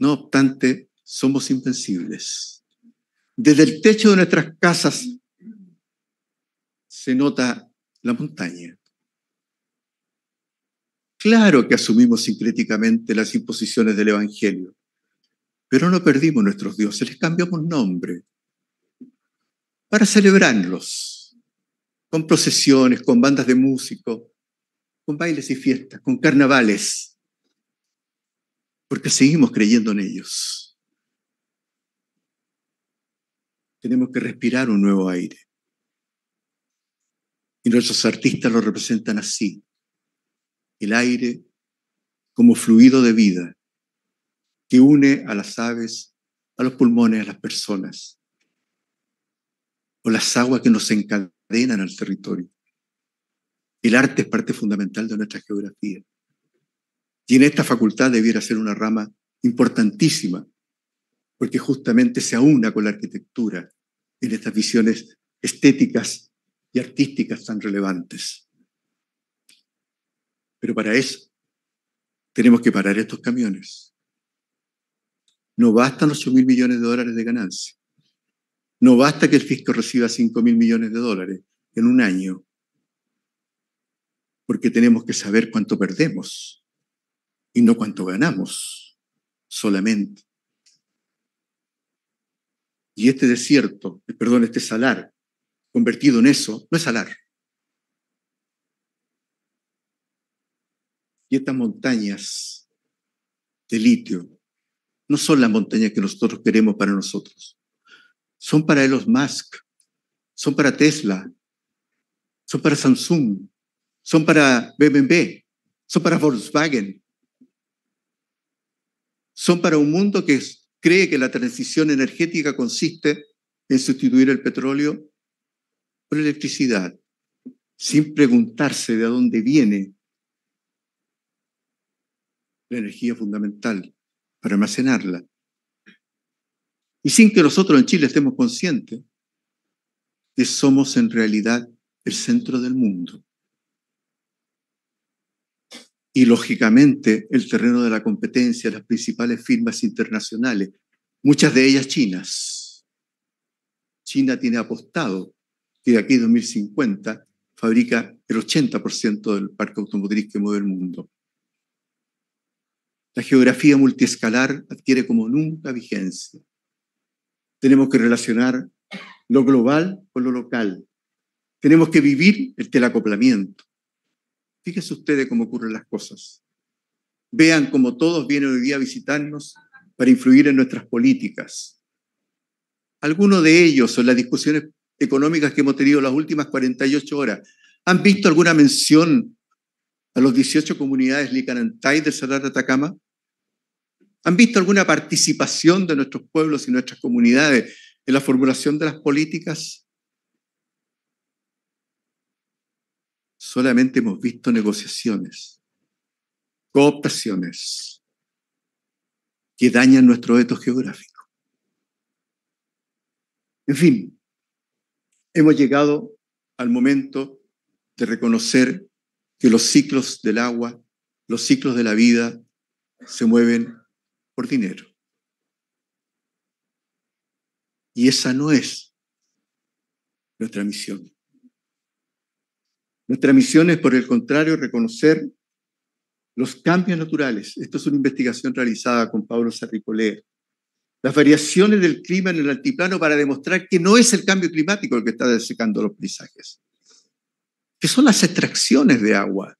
No obstante, somos invencibles. Desde el techo de nuestras casas se nota la montaña. Claro que asumimos sincréticamente las imposiciones del Evangelio, pero no perdimos nuestros dioses, les cambiamos nombre para celebrarlos con procesiones, con bandas de músico, con bailes y fiestas, con carnavales, porque seguimos creyendo en ellos. Tenemos que respirar un nuevo aire. Y nuestros artistas lo representan así. El aire como fluido de vida que une a las aves, a los pulmones, a las personas. O las aguas que nos encadenan al territorio. El arte es parte fundamental de nuestra geografía. Y en esta facultad debiera ser una rama importantísima, porque justamente se aúna con la arquitectura en estas visiones estéticas artísticas tan relevantes. Pero para eso tenemos que parar estos camiones. No bastan los 8 mil millones de dólares de ganancia. No basta que el fisco reciba 5 mil millones de dólares en un año, porque tenemos que saber cuánto perdemos y no cuánto ganamos solamente. Y este desierto, eh, perdón, este salar convertido en eso, no es alar. Y estas montañas de litio no son las montañas que nosotros queremos para nosotros. Son para Elon Musk, son para Tesla, son para Samsung, son para BMW, son para Volkswagen. Son para un mundo que cree que la transición energética consiste en sustituir el petróleo por electricidad, sin preguntarse de dónde viene la energía fundamental para almacenarla. Y sin que nosotros en Chile estemos conscientes de somos en realidad el centro del mundo. Y lógicamente el terreno de la competencia, las principales firmas internacionales, muchas de ellas chinas. China tiene apostado que de aquí 2050 fabrica el 80% del parque automotriz que mueve el mundo. La geografía multiescalar adquiere como nunca vigencia. Tenemos que relacionar lo global con lo local. Tenemos que vivir el telacoplamiento. Fíjense ustedes cómo ocurren las cosas. Vean cómo todos vienen hoy día a visitarnos para influir en nuestras políticas. Algunos de ellos son las discusiones económicas que hemos tenido las últimas 48 horas, ¿han visto alguna mención a los 18 comunidades licanantay de Salar de Atacama? ¿Han visto alguna participación de nuestros pueblos y nuestras comunidades en la formulación de las políticas? Solamente hemos visto negociaciones, cooptaciones que dañan nuestro veto geográfico. En fin, hemos llegado al momento de reconocer que los ciclos del agua, los ciclos de la vida, se mueven por dinero. Y esa no es nuestra misión. Nuestra misión es, por el contrario, reconocer los cambios naturales. Esto es una investigación realizada con Pablo Sarricolé las variaciones del clima en el altiplano para demostrar que no es el cambio climático el que está desecando los paisajes, que son las extracciones de agua.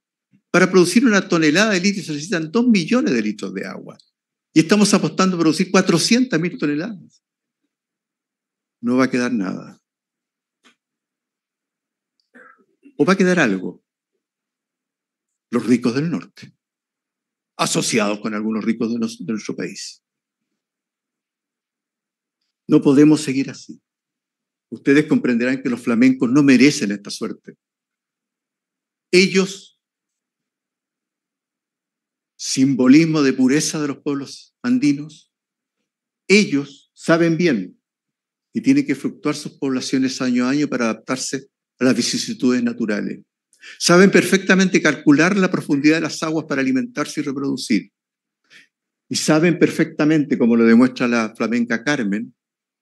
Para producir una tonelada de litio se necesitan dos millones de litros de agua y estamos apostando a producir 400.000 mil toneladas. No va a quedar nada. ¿O va a quedar algo? Los ricos del norte, asociados con algunos ricos de nuestro país. No podemos seguir así. Ustedes comprenderán que los flamencos no merecen esta suerte. Ellos, simbolismo de pureza de los pueblos andinos, ellos saben bien que tienen que fluctuar sus poblaciones año a año para adaptarse a las vicisitudes naturales. Saben perfectamente calcular la profundidad de las aguas para alimentarse y reproducir. Y saben perfectamente, como lo demuestra la flamenca Carmen,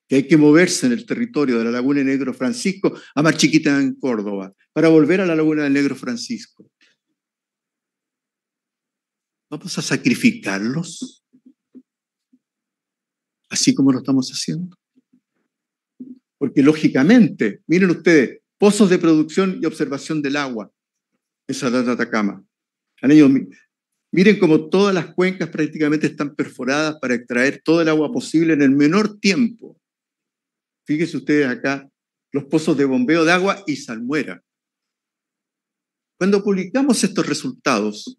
que hay que moverse en el territorio de la Laguna de Negro Francisco a Mar Chiquita en Córdoba, para volver a la Laguna de Negro Francisco. ¿Vamos a sacrificarlos? Así como lo estamos haciendo. Porque lógicamente, miren ustedes, pozos de producción y observación del agua Esa Salar de Atacama. miren como todas las cuencas prácticamente están perforadas para extraer todo el agua posible en el menor tiempo. Fíjense ustedes acá, los pozos de bombeo de agua y salmuera. Cuando publicamos estos resultados,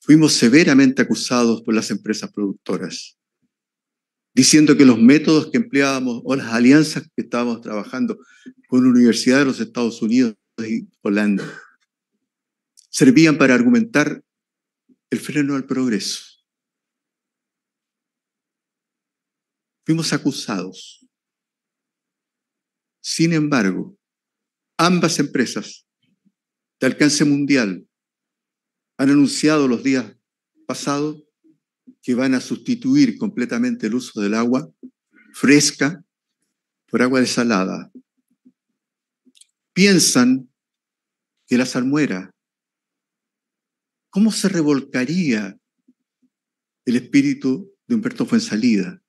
fuimos severamente acusados por las empresas productoras, diciendo que los métodos que empleábamos o las alianzas que estábamos trabajando con universidades de los Estados Unidos y Holanda servían para argumentar el freno al progreso. Fuimos acusados. Sin embargo, ambas empresas de alcance mundial han anunciado los días pasados que van a sustituir completamente el uso del agua fresca por agua desalada. Piensan que la salmuera, ¿cómo se revolcaría el espíritu de Humberto Fuensalida?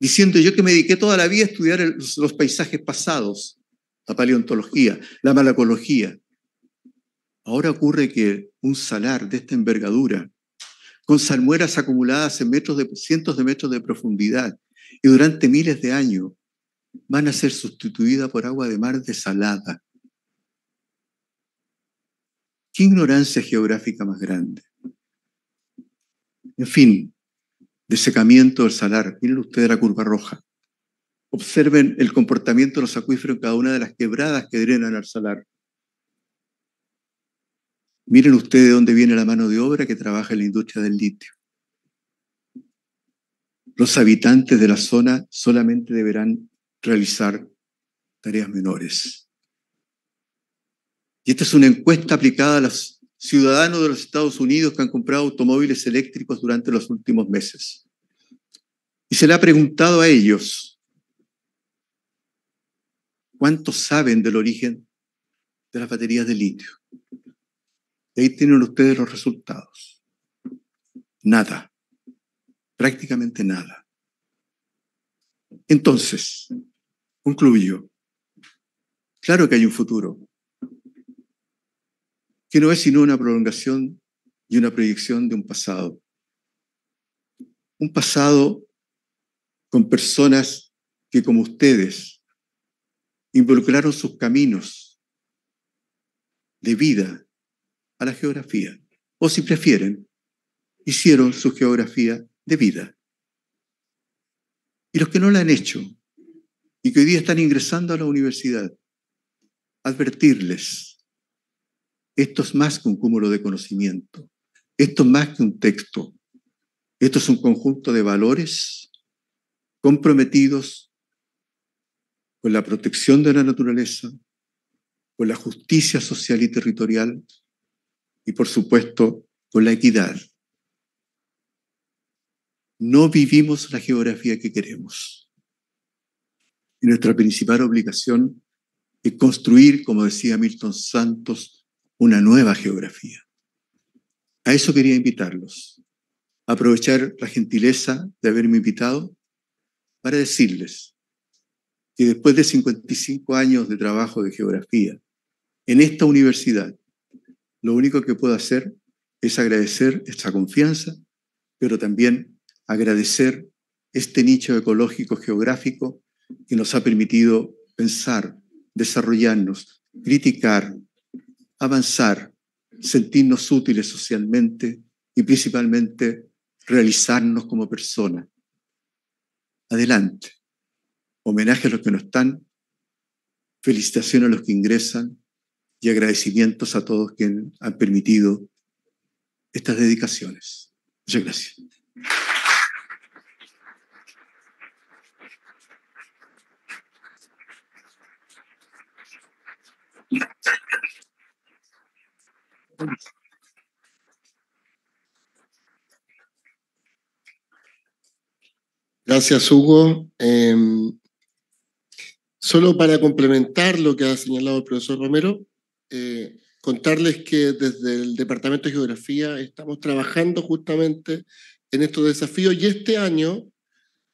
diciendo yo que me dediqué toda la vida a estudiar los paisajes pasados, la paleontología, la malacología. Ahora ocurre que un salar de esta envergadura, con salmueras acumuladas en metros de, cientos de metros de profundidad y durante miles de años, van a ser sustituidas por agua de mar desalada. ¿Qué ignorancia geográfica más grande? En fin, de secamiento del salar. Miren ustedes la curva roja. Observen el comportamiento de los acuíferos en cada una de las quebradas que drenan al salar. Miren ustedes de dónde viene la mano de obra que trabaja en la industria del litio. Los habitantes de la zona solamente deberán realizar tareas menores. Y esta es una encuesta aplicada a las ciudadanos de los Estados Unidos que han comprado automóviles eléctricos durante los últimos meses. Y se le ha preguntado a ellos, ¿cuántos saben del origen de las baterías de litio? Y ahí tienen ustedes los resultados. Nada, prácticamente nada. Entonces, concluyo. Claro que hay un futuro que no es sino una prolongación y una proyección de un pasado. Un pasado con personas que, como ustedes, involucraron sus caminos de vida a la geografía, o si prefieren, hicieron su geografía de vida. Y los que no la han hecho y que hoy día están ingresando a la universidad, advertirles esto es más que un cúmulo de conocimiento. Esto es más que un texto. Esto es un conjunto de valores comprometidos con la protección de la naturaleza, con la justicia social y territorial y, por supuesto, con la equidad. No vivimos la geografía que queremos. Y nuestra principal obligación es construir, como decía Milton Santos, una nueva geografía. A eso quería invitarlos, aprovechar la gentileza de haberme invitado para decirles que después de 55 años de trabajo de geografía en esta universidad, lo único que puedo hacer es agradecer esta confianza, pero también agradecer este nicho ecológico geográfico que nos ha permitido pensar, desarrollarnos, criticar, avanzar, sentirnos útiles socialmente y principalmente realizarnos como personas. Adelante. Homenaje a los que no están, felicitaciones a los que ingresan y agradecimientos a todos quienes han permitido estas dedicaciones. Muchas gracias. Gracias, Hugo. Em, solo para complementar lo que ha señalado el profesor Romero, eh, contarles que desde el Departamento de Geografía estamos trabajando justamente en estos desafíos y este año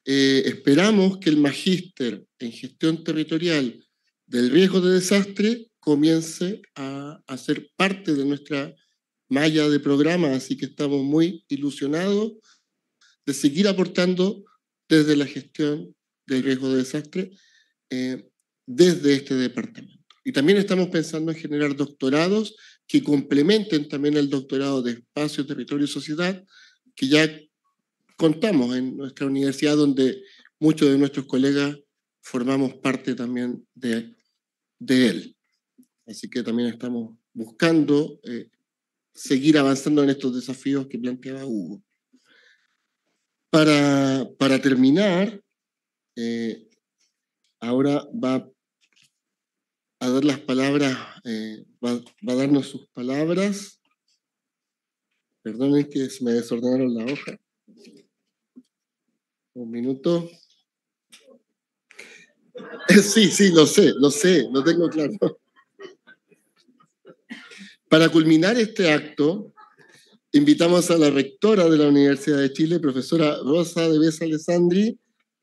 eh, esperamos que el magíster en gestión territorial del riesgo de desastre comience a, hacer ser parte de nuestra malla de programa, así que estamos muy ilusionados de seguir aportando desde la gestión del riesgo de desastre eh, desde este departamento. Y también estamos pensando en generar doctorados que complementen también el doctorado de espacio, territorio y sociedad, que ya contamos en nuestra universidad, donde muchos de nuestros colegas formamos parte también de, de él. Así que también estamos buscando eh, seguir avanzando en estos desafíos que planteaba Hugo. Para, terminar, eh, ahora va a dar las palabras, eh, va, a darnos sus palabras. Perdonen que se me desordenaron la hoja. Un minuto. Sí, sí, lo sé, lo sé, lo tengo claro. Para culminar este acto, invitamos a la rectora de la Universidad de Chile, profesora Rosa de Besa Alessandri,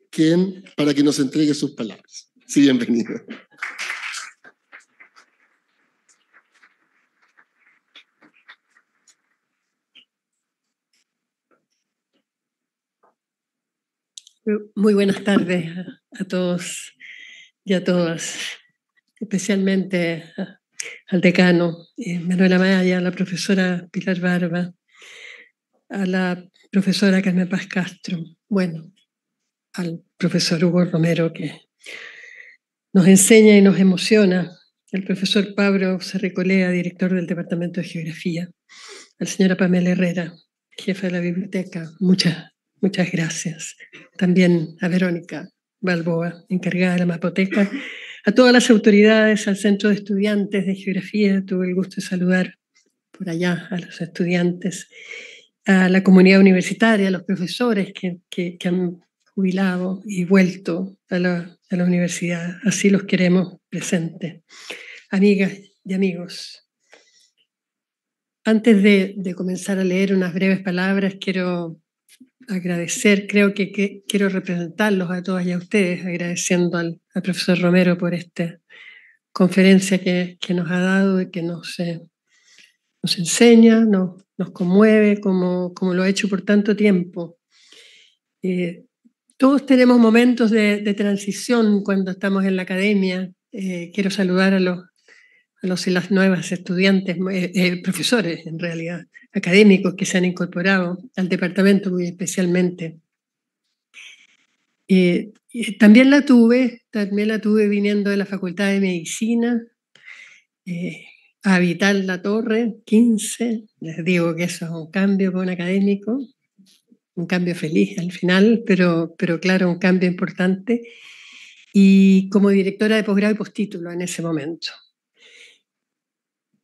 quien, para que nos entregue sus palabras. Sí, bienvenida. Muy buenas tardes a todos y a todas, especialmente al decano eh, Manuela Maya, a la profesora Pilar Barba, a la profesora Carmen Paz Castro, bueno, al profesor Hugo Romero que nos enseña y nos emociona, al profesor Pablo Serricolea, director del Departamento de Geografía, a la señora Pamela Herrera, jefa de la biblioteca, muchas, muchas gracias. También a Verónica Balboa, encargada de la Mapoteca a todas las autoridades, al Centro de Estudiantes de Geografía, tuve el gusto de saludar por allá a los estudiantes, a la comunidad universitaria, a los profesores que, han jubilado y vuelto a la, universidad. Así los queremos presentes. Amigas y amigos, antes de, comenzar a leer unas breves palabras, quiero agradecer, creo que, quiero representarlos a todas y a ustedes, agradeciendo al, profesor Romero por esta conferencia que, nos ha dado y que eh, nos, enseña, nos, nos conmueve, como, como lo ha hecho por tanto tiempo. Eh, todos tenemos momentos de, transición cuando estamos en la academia. Eh, quiero saludar a los, a los y las nuevas estudiantes, profesores en realidad, académicos que se han incorporado al departamento muy especialmente. Eh, también la tuve, también la tuve viniendo de la Facultad de Medicina eh, a habitar la torre 15. Les digo que eso es un cambio para académico, un cambio feliz al final, pero, pero claro, un cambio importante. Y como directora de posgrado y postítulo en ese momento.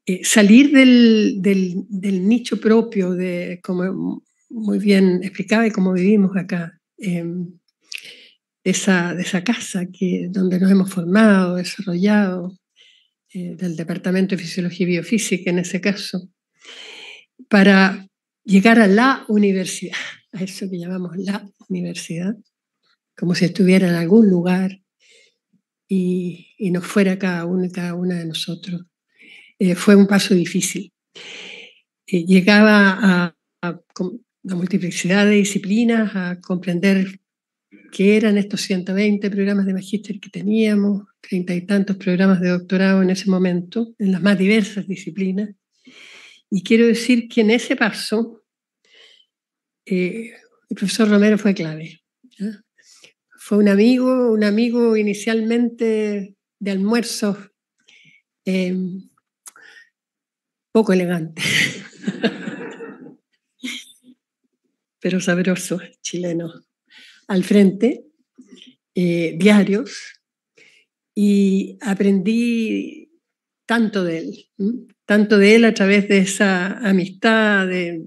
Eh, salir del, nicho propio, de como muy bien explicaba y como vivimos acá, em, de, esa, casa que, donde nos hemos formado, desarrollado, eh, del Departamento de Fisiología y Biofísica en ese caso, para llegar a la universidad, a eso que llamamos la universidad, como si estuviera en algún lugar y, y nos fuera cada uno y cada una de nosotros eh, fue un paso difícil. Eh, llegaba a, la a, multiplicidad de disciplinas, a comprender qué eran estos 120 programas de magíster que teníamos, treinta y tantos programas de doctorado en ese momento, en las más diversas disciplinas. Y quiero decir que en ese paso, eh, el profesor Romero fue clave. Fue un amigo, un amigo inicialmente de almuerzos poco elegante, pero sabroso, chileno. Al frente, eh, diarios, y aprendí tanto de él, tanto de él a través de esa amistad, de,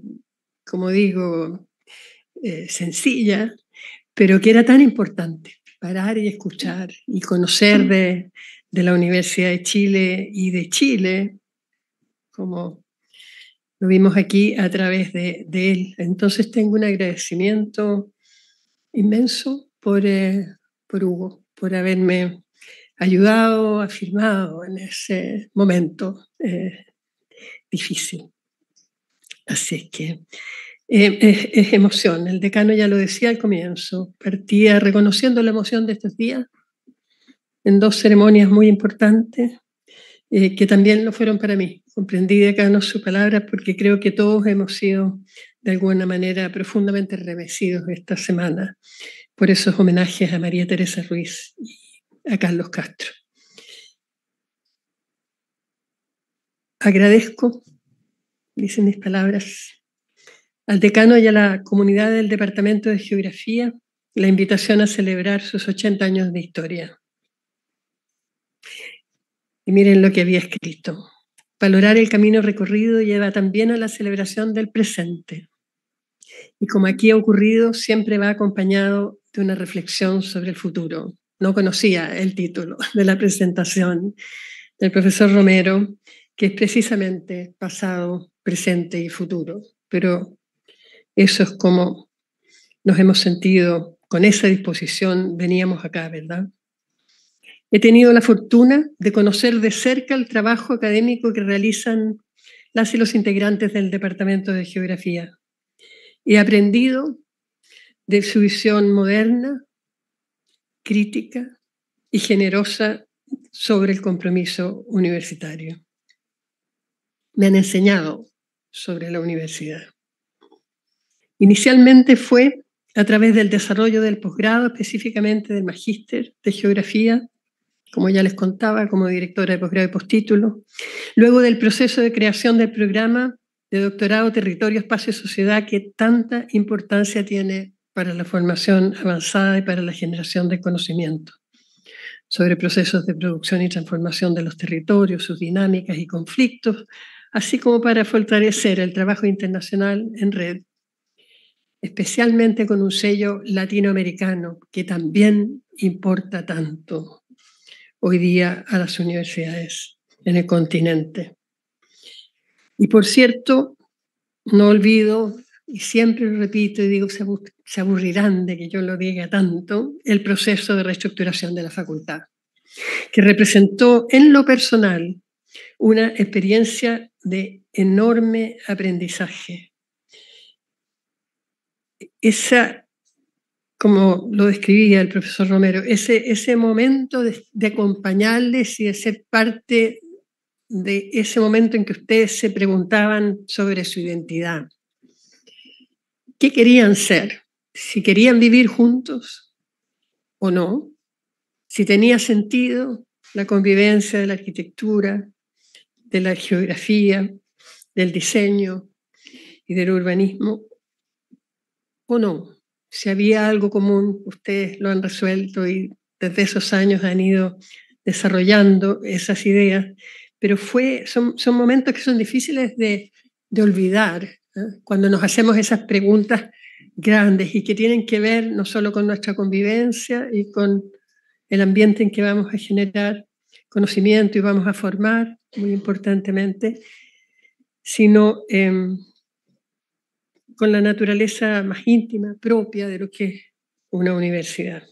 como digo, eh, sencilla, pero que era tan importante, parar y escuchar y conocer de, de la Universidad de Chile y de Chile, como lo vimos aquí a través de, él. Entonces tengo un agradecimiento inmenso por, eh, por Hugo, por haberme ayudado, afirmado en ese momento eh, difícil. Así es que eh, es, emoción. El decano ya lo decía al comienzo. Partía reconociendo la emoción de estos días en dos ceremonias muy importantes que también lo fueron para mí. Comprendí, decano, su palabra porque creo que todos hemos sido de alguna manera profundamente remecidos esta semana por esos homenajes a María Teresa Ruiz y a Carlos Castro. Agradezco, dicen mis palabras, al decano y a la comunidad del Departamento de Geografía la invitación a celebrar sus 80 años de historia. Y miren lo que había escrito. Valorar el camino recorrido lleva también a la celebración del presente. Y como aquí ha ocurrido, siempre va acompañado de una reflexión sobre el futuro. No conocía el título de la presentación del profesor Romero, que es precisamente pasado, presente y futuro. Pero eso es como nos hemos sentido, con esa disposición veníamos acá, ¿verdad? He tenido la fortuna de conocer de cerca el trabajo académico que realizan las y los integrantes del Departamento de Geografía. He aprendido de su visión moderna, crítica y generosa sobre el compromiso universitario. Me han enseñado sobre la universidad. Inicialmente fue a través del desarrollo del posgrado, específicamente del magíster de geografía, como ya les contaba, como directora de posgrado y postítulo. Luego del proceso de creación del programa de doctorado Territorio, Espacio y Sociedad que tanta importancia tiene para la formación avanzada y para la generación de conocimiento sobre procesos de producción y transformación de los territorios, sus dinámicas y conflictos, así como para fortalecer el trabajo internacional en red, especialmente con un sello latinoamericano que también importa tanto hoy día a las universidades en el continente. Y por cierto, no olvido, y siempre lo repito y digo, se aburrirán de que yo lo diga tanto, el proceso de reestructuración de la facultad, que representó en lo personal una experiencia de enorme aprendizaje. Esa como lo describía el profesor Romero, ese, momento de, de acompañarles y de ser parte de ese momento en que ustedes se preguntaban sobre su identidad. ¿Qué querían ser? Si querían vivir juntos o no, si tenía sentido la convivencia de la arquitectura, de la geografía, del diseño y del urbanismo o no si había algo común, ustedes lo han resuelto y desde esos años han ido desarrollando esas ideas, pero fue, son, son momentos que son difíciles de, olvidar ¿eh? cuando nos hacemos esas preguntas grandes y que tienen que ver no solo con nuestra convivencia y con el ambiente en que vamos a generar conocimiento y vamos a formar, muy importantemente, sino... Em, con la naturaleza más íntima, propia de lo que es una universidad.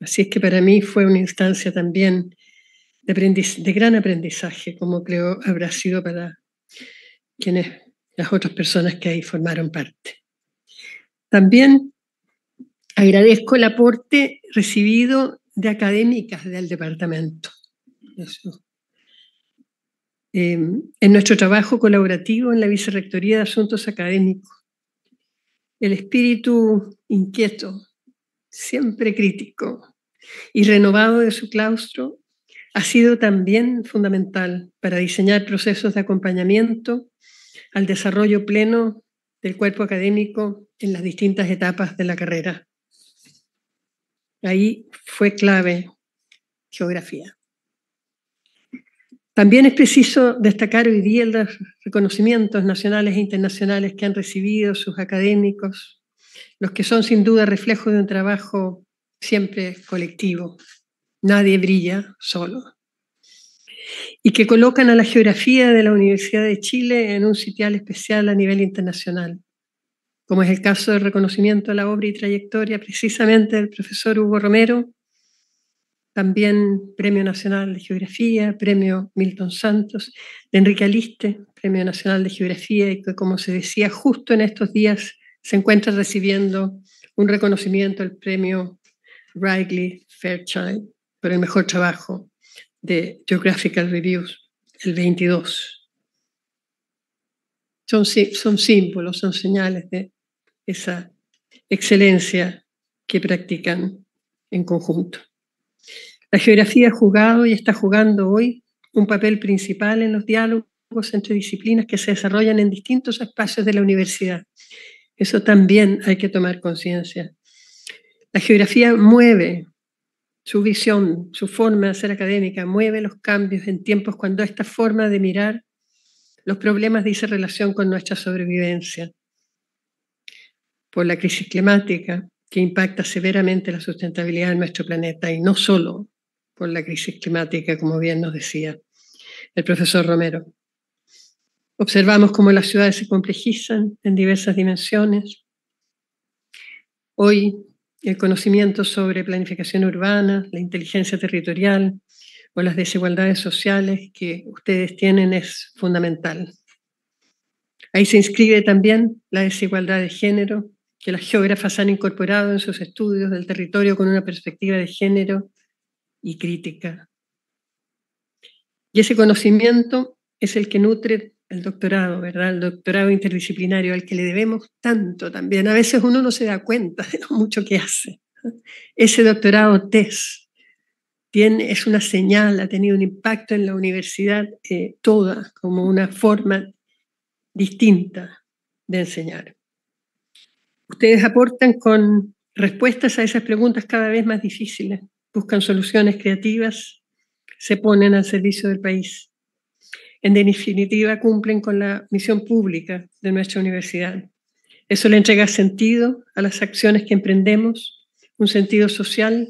Así es que para mí fue una instancia también de, gran aprendizaje, como creo habrá sido para quienes, las otras personas que ahí formaron parte. También agradezco el aporte recibido de académicas del departamento. Em, en nuestro trabajo colaborativo en la Vicerrectoría de Asuntos Académicos, el espíritu inquieto, siempre crítico y renovado de su claustro, ha sido también fundamental para diseñar procesos de acompañamiento al desarrollo pleno del cuerpo académico en las distintas etapas de la carrera. Ahí fue clave geografía. También es preciso destacar hoy día los reconocimientos nacionales e internacionales que han recibido sus académicos, los que son sin duda reflejo de un trabajo siempre colectivo. Nadie brilla solo. Y que colocan a la geografía de la Universidad de Chile en un sitial especial a nivel internacional, como es el caso del reconocimiento a la obra y trayectoria precisamente del profesor Hugo Romero, también Premio Nacional de Geografía, Premio Milton Santos, de Enrique Aliste, Premio Nacional de Geografía, y que, como se decía, justo en estos días se encuentra recibiendo un reconocimiento, el Premio Wrigley Fairchild, por el mejor trabajo de Geographical Reviews, el 22. Son, son símbolos, son señales de esa excelencia que practican en conjunto. La geografía ha jugado y está jugando hoy un papel principal en los diálogos entre disciplinas que se desarrollan en distintos espacios de la universidad. Eso también hay que tomar conciencia. La geografía mueve su visión, su forma de ser académica, mueve los cambios en tiempos cuando esta forma de mirar los problemas dice relación con nuestra sobrevivencia por la crisis climática, que impacta severamente la sustentabilidad de nuestro planeta y no solo por la crisis climática, como bien nos decía el profesor Romero. Observamos cómo las ciudades se complejizan en diversas dimensiones. Hoy el conocimiento sobre planificación urbana, la inteligencia territorial o las desigualdades sociales que ustedes tienen es fundamental. Ahí se inscribe también la desigualdad de género, que las geógrafas han incorporado en sus estudios del territorio con una perspectiva de género y crítica. Y ese conocimiento es el que nutre el doctorado, ¿verdad? El doctorado interdisciplinario al que le debemos tanto también. A veces uno no se da cuenta de lo mucho que hace. Ese doctorado TES tiene, es una señal, ha tenido un impacto en la universidad eh, toda, como una forma distinta de enseñar. Ustedes aportan con respuestas a esas preguntas cada vez más difíciles, buscan soluciones creativas, se ponen al servicio del país. En definitiva, cumplen con la misión pública de nuestra universidad. Eso le entrega sentido a las acciones que emprendemos, un sentido social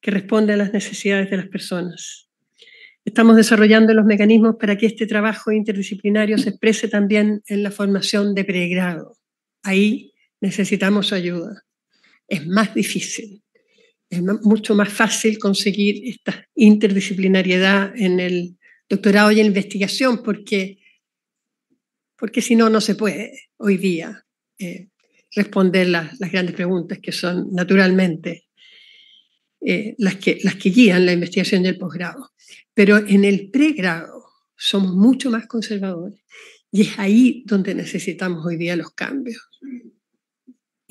que responde a las necesidades de las personas. Estamos desarrollando los mecanismos para que este trabajo interdisciplinario se exprese también en la formación de pregrado. Ahí necesitamos ayuda. Es más difícil, es mucho más fácil conseguir esta interdisciplinariedad en el doctorado y en investigación porque, porque si no, no se puede hoy día eh, responder las, grandes preguntas que son naturalmente eh, las, que, las que guían la investigación del posgrado. Pero en el pregrado somos mucho más conservadores y es ahí donde necesitamos hoy día los cambios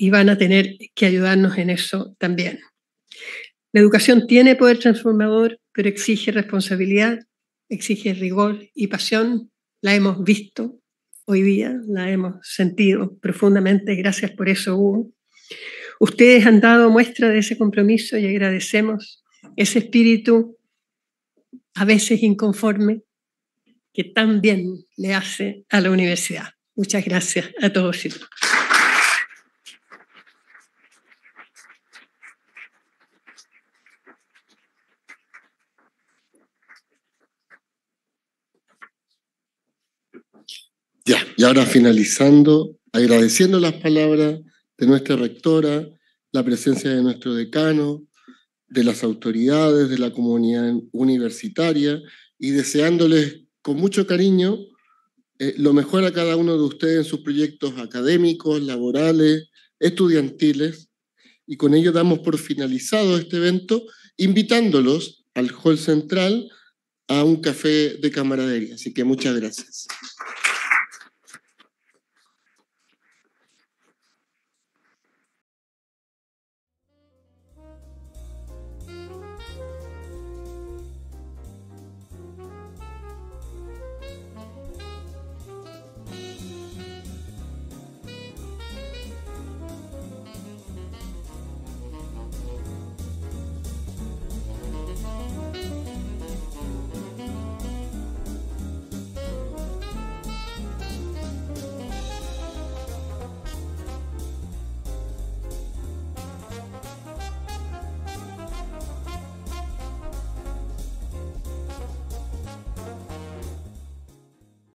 y van a tener que ayudarnos en eso también. La educación tiene poder transformador, pero exige responsabilidad, exige rigor y pasión. La hemos visto hoy día, la hemos sentido profundamente. Gracias por eso, Hugo. Ustedes han dado muestra de ese compromiso y agradecemos ese espíritu a veces inconforme que tan bien le hace a la universidad. Muchas gracias a todos y todas. y ahora finalizando, agradeciendo las palabras de nuestra rectora, la presencia de nuestro decano, de las autoridades, de la comunidad universitaria y deseándoles con mucho cariño eh, lo mejor a cada uno de ustedes en sus proyectos académicos, laborales, estudiantiles. Y con ello damos por finalizado este evento, invitándolos al Hall Central a un café de camaradería. Así que muchas gracias.